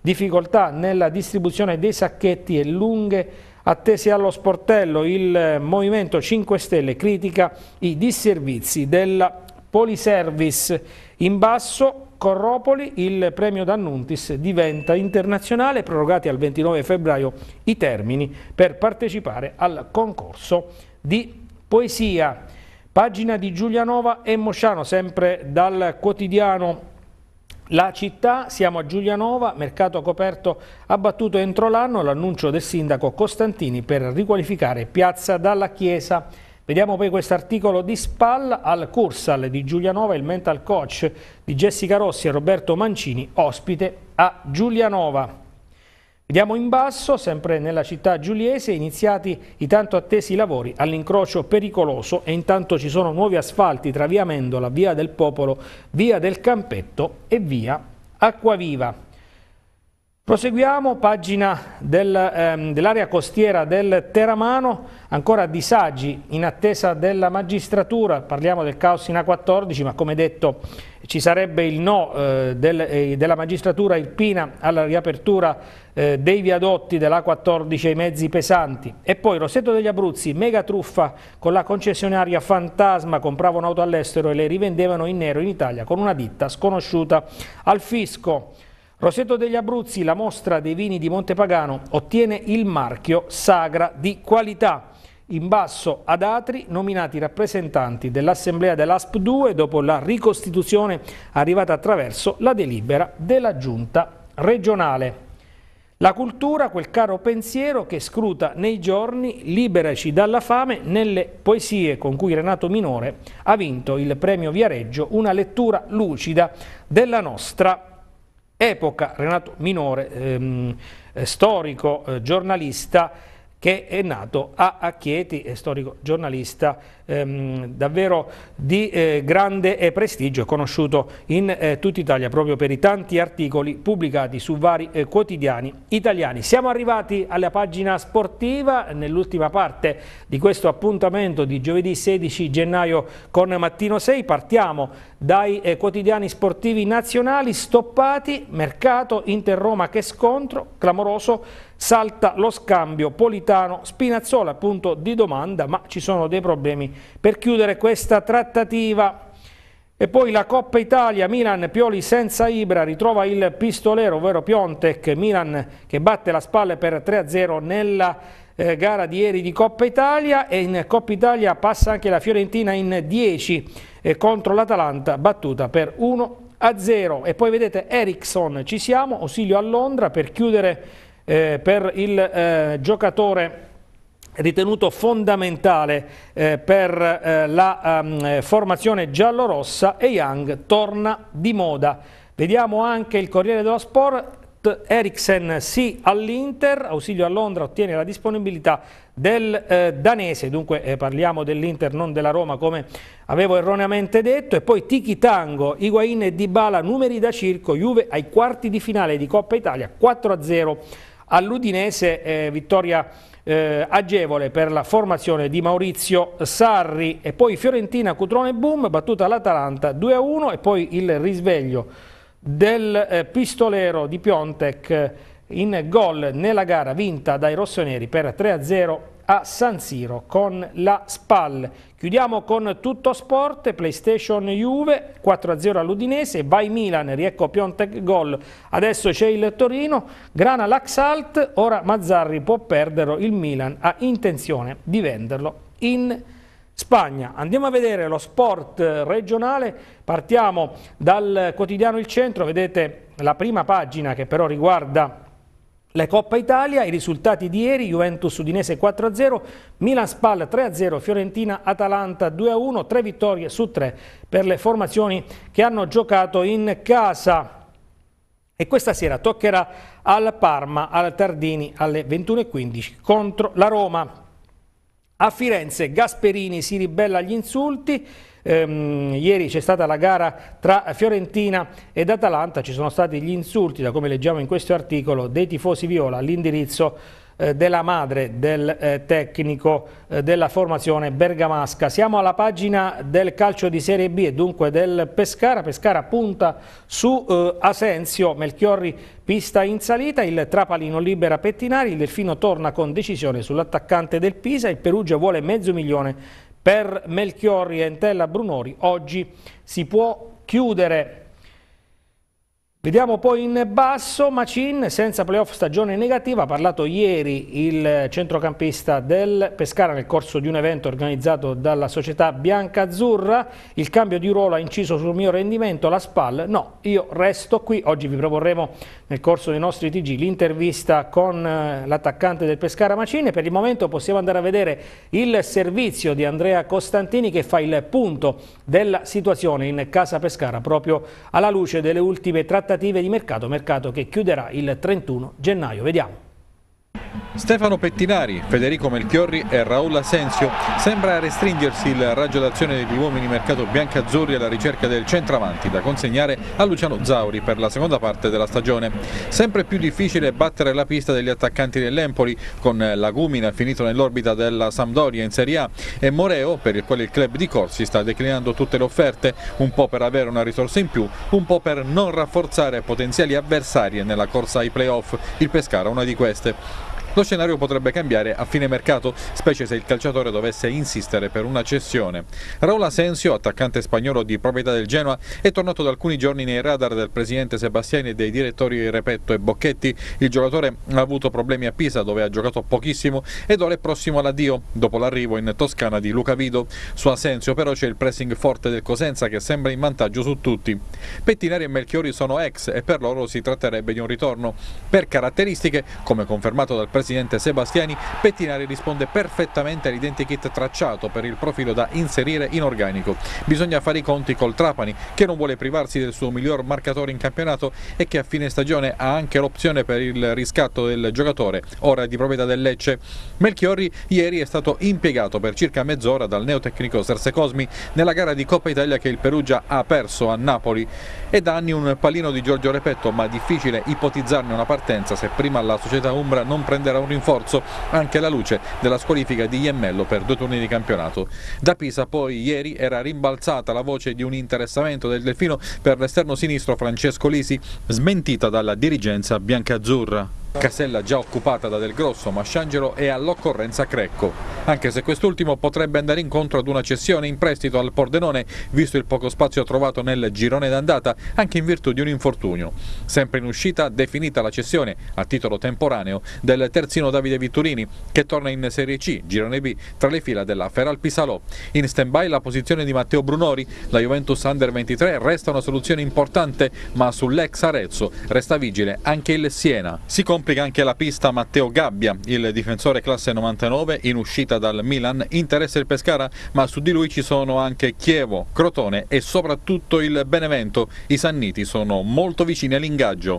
difficoltà nella distribuzione dei sacchetti e lunghe Attesi allo sportello, il Movimento 5 Stelle critica i disservizi della Poliservice. In basso Corropoli il premio D'Annuntis diventa internazionale, prorogati al 29 febbraio i termini per partecipare al concorso di poesia. Pagina di Giulianova e Mosciano, sempre dal quotidiano la città, siamo a Giulianova, mercato coperto abbattuto entro l'anno, l'annuncio del sindaco Costantini per riqualificare piazza dalla chiesa. Vediamo poi quest'articolo di spalla al Cursal di Giulianova, il mental coach di Jessica Rossi e Roberto Mancini, ospite a Giulianova. Vediamo in basso, sempre nella città giuliese, iniziati i tanto attesi lavori all'incrocio pericoloso e intanto ci sono nuovi asfalti tra via Mendola, via del Popolo, via del Campetto e via Acquaviva. Proseguiamo, pagina del, ehm, dell'area costiera del Teramano, ancora disagi in attesa della magistratura, parliamo del caos in A14, ma come detto ci sarebbe il no eh, del, eh, della magistratura Irpina alla riapertura eh, dei viadotti dell'A14 ai mezzi pesanti. E poi Rossetto degli Abruzzi, mega truffa con la concessionaria Fantasma, compravano auto all'estero e le rivendevano in nero in Italia con una ditta sconosciuta al fisco. Roseto degli Abruzzi, la mostra dei vini di Montepagano, ottiene il marchio Sagra di qualità. In basso ad Atri nominati rappresentanti dell'Assemblea dell'ASP 2 dopo la ricostituzione arrivata attraverso la delibera della Giunta regionale. La cultura, quel caro pensiero che scruta nei giorni, liberaci dalla fame, nelle poesie con cui Renato Minore ha vinto il premio Viareggio, una lettura lucida della nostra epoca Renato Minore, ehm, eh, storico, eh, giornalista, che è nato a Acchieti, storico giornalista ehm, davvero di eh, grande prestigio, conosciuto in eh, tutta Italia proprio per i tanti articoli pubblicati su vari eh, quotidiani italiani. Siamo arrivati alla pagina sportiva, nell'ultima parte di questo appuntamento di giovedì 16 gennaio con Mattino 6, partiamo dai eh, quotidiani sportivi nazionali, stoppati, mercato, Inter Roma che scontro, clamoroso, salta lo scambio Politano-Spinazzola, appunto di domanda, ma ci sono dei problemi per chiudere questa trattativa. E poi la Coppa Italia, Milan, Pioli senza Ibra, ritrova il pistolero, ovvero Piontek, Milan che batte la spalla per 3-0 nella eh, gara di ieri di Coppa Italia e in Coppa Italia passa anche la Fiorentina in 10 eh, contro l'Atalanta, battuta per 1-0. E poi vedete Ericsson, ci siamo, Osilio a Londra per chiudere eh, per il eh, giocatore ritenuto fondamentale eh, per eh, la um, formazione giallorossa e Young torna di moda. Vediamo anche il Corriere dello Sport, Eriksen sì all'Inter, Ausilio a Londra ottiene la disponibilità del eh, danese, dunque eh, parliamo dell'Inter non della Roma come avevo erroneamente detto e poi Tiki Tango, Higuain e Dybala numeri da circo, Juve ai quarti di finale di Coppa Italia 4-0 All'Udinese eh, vittoria eh, agevole per la formazione di Maurizio Sarri e poi Fiorentina, Cutrone Boom, battuta all'Atalanta 2-1 e poi il risveglio del eh, pistolero di Piontek eh, in gol nella gara vinta dai rossoneri per 3-0 a San Siro con la SPAL. Chiudiamo con tutto sport, PlayStation Juve 4-0 all'Udinese, vai Milan, Riecco Piontek gol, adesso c'è il Torino, Grana Laxalt, ora Mazzarri può perdere il Milan, ha intenzione di venderlo in Spagna. Andiamo a vedere lo sport regionale, partiamo dal quotidiano Il Centro, vedete la prima pagina che però riguarda la Coppa Italia, i risultati di ieri, Juventus Udinese 4-0, Milan Spal 3-0, Fiorentina Atalanta 2-1, tre vittorie su tre per le formazioni che hanno giocato in casa. E questa sera toccherà al Parma, al Tardini alle 21.15 contro la Roma. A Firenze Gasperini si ribella agli insulti, ehm, ieri c'è stata la gara tra Fiorentina ed Atalanta, ci sono stati gli insulti, da come leggiamo in questo articolo, dei tifosi viola all'indirizzo eh, della madre del eh, tecnico eh, della formazione bergamasca. Siamo alla pagina del calcio di Serie B e dunque del Pescara. Pescara punta su eh, Asensio, Melchiorri pista in salita, il Trapalino libera Pettinari, il Delfino torna con decisione sull'attaccante del Pisa, il Perugia vuole mezzo milione per Melchiorri e Entella Brunori oggi si può chiudere Vediamo poi in basso Macin, senza playoff stagione negativa, ha parlato ieri il centrocampista del Pescara nel corso di un evento organizzato dalla società Bianca Azzurra, il cambio di ruolo ha inciso sul mio rendimento, la SPAL, no, io resto qui, oggi vi proporremo nel corso dei nostri TG l'intervista con eh, l'attaccante del Pescara Macin per il momento possiamo andare a vedere il servizio di Andrea Costantini che fa il punto della situazione in casa Pescara proprio alla luce delle ultime trattative trattative di mercato, mercato che chiuderà il 31 gennaio. Vediamo.
Stefano Pettinari, Federico Melchiorri e Raul Asensio. Sembra restringersi il raggio d'azione degli uomini mercato biancazzurri alla ricerca del centravanti da consegnare a Luciano Zauri per la seconda parte della stagione. Sempre più difficile battere la pista degli attaccanti dell'Empoli con Lagumina finito nell'orbita della Sampdoria in Serie A e Moreo per il quale il club di Corsi sta declinando tutte le offerte, un po' per avere una risorsa in più, un po' per non rafforzare potenziali avversarie nella corsa ai playoff. Il Pescara una di queste. Lo scenario potrebbe cambiare a fine mercato, specie se il calciatore dovesse insistere per una cessione. Raul Asensio, attaccante spagnolo di proprietà del Genoa, è tornato da alcuni giorni nei radar del presidente Sebastiani e dei direttori Repetto e Bocchetti. Il giocatore ha avuto problemi a Pisa, dove ha giocato pochissimo, ed ora è prossimo all'addio, dopo l'arrivo in Toscana di Luca Vido. Su Asensio però c'è il pressing forte del Cosenza che sembra in vantaggio su tutti. Pettinari e Melchiori sono ex e per loro si tratterebbe di un ritorno. Per caratteristiche, come confermato dal presidente, presidente Sebastiani, Pettinari risponde perfettamente all'identikit tracciato per il profilo da inserire in organico. Bisogna fare i conti col Trapani, che non vuole privarsi del suo miglior marcatore in campionato e che a fine stagione ha anche l'opzione per il riscatto del giocatore, ora di proprietà del Lecce. Melchiorri ieri è stato impiegato per circa mezz'ora dal neotecnico Serse Cosmi nella gara di Coppa Italia che il Perugia ha perso a Napoli. È da anni un pallino di Giorgio Repetto, ma difficile ipotizzarne una partenza se prima la società Umbra non prenderà sarà un rinforzo anche alla luce della squalifica di Iemmello per due turni di campionato. Da Pisa poi ieri era rimbalzata la voce di un interessamento del Delfino per l'esterno sinistro Francesco Lisi, smentita dalla dirigenza biancazzurra. Casella già occupata da Del Grosso, Masciangelo e all'occorrenza Crecco, anche se quest'ultimo potrebbe andare incontro ad una cessione in prestito al Pordenone, visto il poco spazio trovato nel girone d'andata, anche in virtù di un infortunio. Sempre in uscita, definita la cessione, a titolo temporaneo, del terzino Davide Vitturini, che torna in Serie C, girone B, tra le fila della Feral Pisalò. In stand-by la posizione di Matteo Brunori, la Juventus Under 23 resta una soluzione importante, ma sull'ex Arezzo resta vigile anche il Siena. Si complica anche la pista Matteo Gabbia, il difensore classe 99 in uscita dal Milan, interessa il Pescara, ma su di lui ci sono anche Chievo, Crotone e soprattutto il Benevento. I Sanniti sono molto vicini all'ingaggio.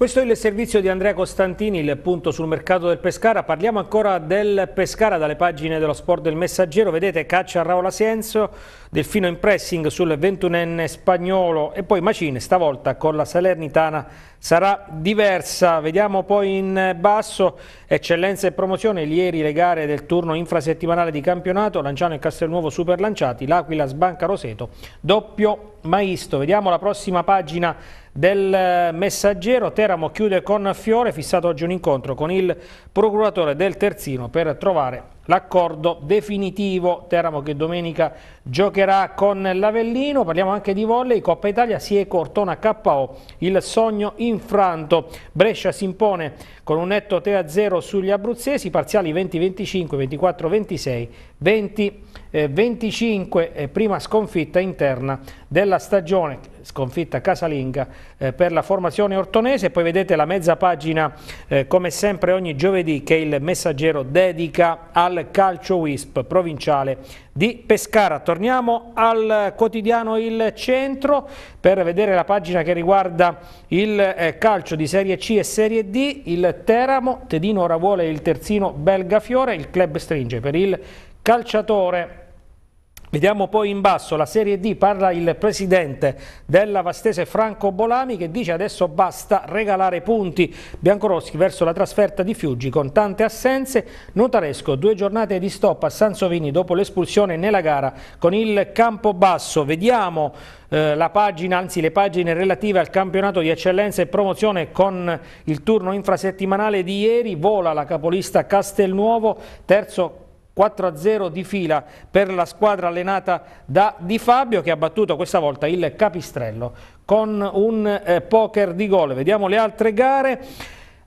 Questo è il servizio di Andrea Costantini, il punto sul mercato del Pescara. Parliamo ancora del Pescara dalle pagine dello sport del messaggero. Vedete caccia a Raola Senso, Delfino in pressing sul 21enne spagnolo e poi Macine stavolta con la Salernitana sarà diversa. Vediamo poi in basso Eccellenza e promozione, ieri le gare del turno infrasettimanale di campionato, Lanciano e Castelnuovo super lanciati, L'Aquila sbanca Roseto, doppio Maisto. Vediamo la prossima pagina del eh, messaggero. Teramo chiude con Fiore, fissato oggi un incontro con il procuratore del Terzino per trovare l'accordo definitivo. Teramo che domenica giocherà con l'Avellino, parliamo anche di volley, Coppa Italia, si Sieco, cortona KO, il sogno infranto. Brescia si impone con un netto 3-0 sugli abruzzesi, parziali 20-25, 24-26, 20-25, prima sconfitta interna della stagione sconfitta casalinga eh, per la formazione ortonese, poi vedete la mezza pagina eh, come sempre ogni giovedì che il messaggero dedica al calcio WISP provinciale di Pescara. Torniamo al quotidiano Il Centro per vedere la pagina che riguarda il eh, calcio di Serie C e Serie D, il Teramo, Tedino ora vuole il terzino Belga Fiore, il club stringe per il calciatore Vediamo poi in basso la Serie D, parla il presidente della Vastese Franco Bolami che dice adesso basta regalare punti. Biancoroschi verso la trasferta di Fiuggi con tante assenze. Notaresco, due giornate di stop a Sansovini dopo l'espulsione nella gara con il campo basso. Vediamo eh, la pagina, anzi le pagine relative al campionato di eccellenza e promozione con il turno infrasettimanale di ieri. Vola la capolista Castelnuovo, terzo 4-0 di fila per la squadra allenata da Di Fabio che ha battuto questa volta il Capistrello con un eh, poker di gol. Vediamo le altre gare.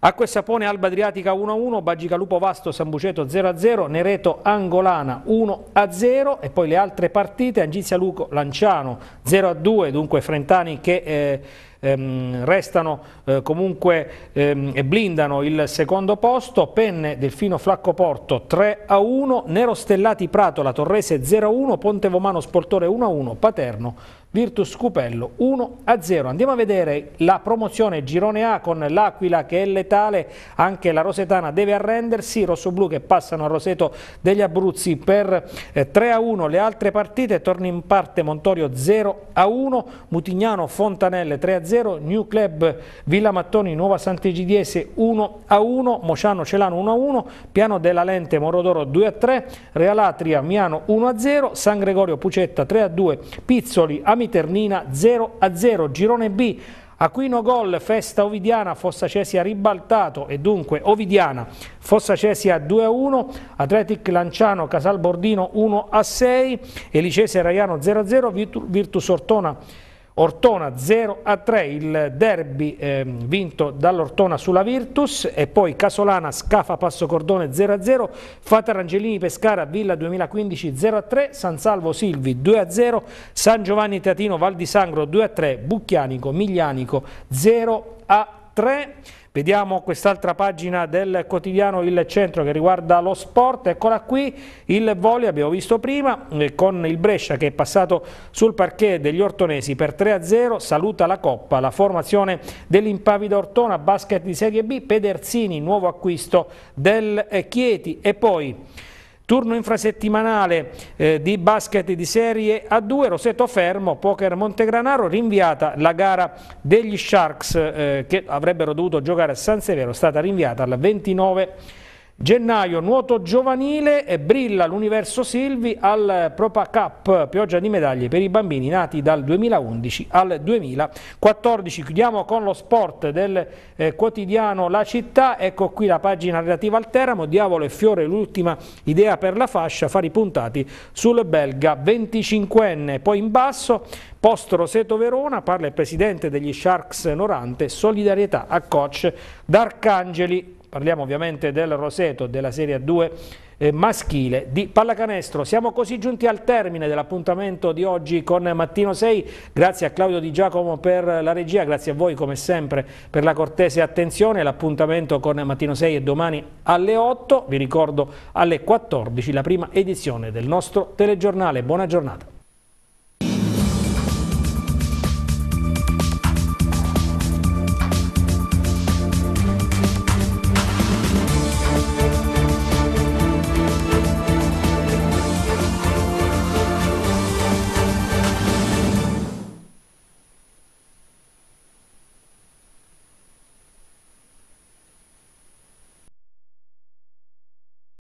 Acque Sapone Alba Adriatica 1-1, Bagicalupo Vasto Sambuceto 0-0, Nereto Angolana 1-0 e poi le altre partite, Angizia Luco Lanciano 0-2, dunque Frentani che... Eh, ehm, restano eh, comunque ehm, e blindano il secondo posto, Penne, Delfino, Flacco Porto 3 a 1, Nero Stellati Prato, La Torrese 0 a 1, Ponte Vomano Sportore 1 a 1, Paterno Virtus Cupello 1-0. Andiamo a vedere la promozione Girone A con l'Aquila che è letale, anche la Rosetana deve arrendersi, Rosso-Blu che passano a Roseto degli Abruzzi per 3-1. Eh, Le altre partite torna in parte Montorio 0-1, Mutignano Fontanelle 3-0, New Club Villa Mattoni Nuova Sant'Egidiese 1-1, Mociano Celano 1-1, Piano della Lente Morodoro 2-3, Realatria Miano 1-0, San Gregorio Pucetta 3-2, Pizzoli Amico Salmi Ternina 0 a 0, girone B Aquino gol, festa Ovidiana, Fossa Cesia ribaltato e dunque Ovidiana, Fossa Cesia 2 a 1, Atletic Lanciano, Casal Bordino 1 a 6, Elicese Raiano 0 a 0, Virtus Ortona Ortona 0 a 3, il derby eh, vinto dall'Ortona sulla Virtus e poi Casolana, Scafa, Passo Cordone 0 a 0, Fatarangelini, Pescara, Villa 2015 0 a 3, San Salvo, Silvi 2 a 0, San Giovanni, Teatino, Val di Sangro 2 a 3, Bucchianico, Miglianico 0 a 3. Vediamo quest'altra pagina del quotidiano Il Centro che riguarda lo sport, eccola qui, il volley abbiamo visto prima eh, con il Brescia che è passato sul parquet degli ortonesi per 3-0, saluta la Coppa, la formazione dell'impavida Ortona, basket di Serie B, Pederzini, nuovo acquisto del eh, Chieti e poi... Turno infrasettimanale eh, di basket di serie A2, Roseto Fermo, Poker Montegranaro, rinviata la gara degli Sharks eh, che avrebbero dovuto giocare a San Severo, è stata rinviata al 29 Gennaio, nuoto giovanile e brilla l'universo Silvi al Propa Cup, pioggia di medaglie per i bambini nati dal 2011 al 2014. Chiudiamo con lo sport del eh, quotidiano La Città, ecco qui la pagina relativa al Teramo, Diavolo e Fiore l'ultima idea per la fascia, fari puntati sul belga 25enne. Poi in basso, post Roseto Verona, parla il presidente degli Sharks Norante, solidarietà a coach D'Arcangeli Parliamo ovviamente del Roseto della Serie 2 eh, maschile di pallacanestro. Siamo così giunti al termine dell'appuntamento di oggi con Mattino 6. Grazie a Claudio Di Giacomo per la regia, grazie a voi come sempre per la cortese attenzione. L'appuntamento con Mattino 6 è domani alle 8, vi ricordo alle 14 la prima edizione del nostro telegiornale. Buona giornata.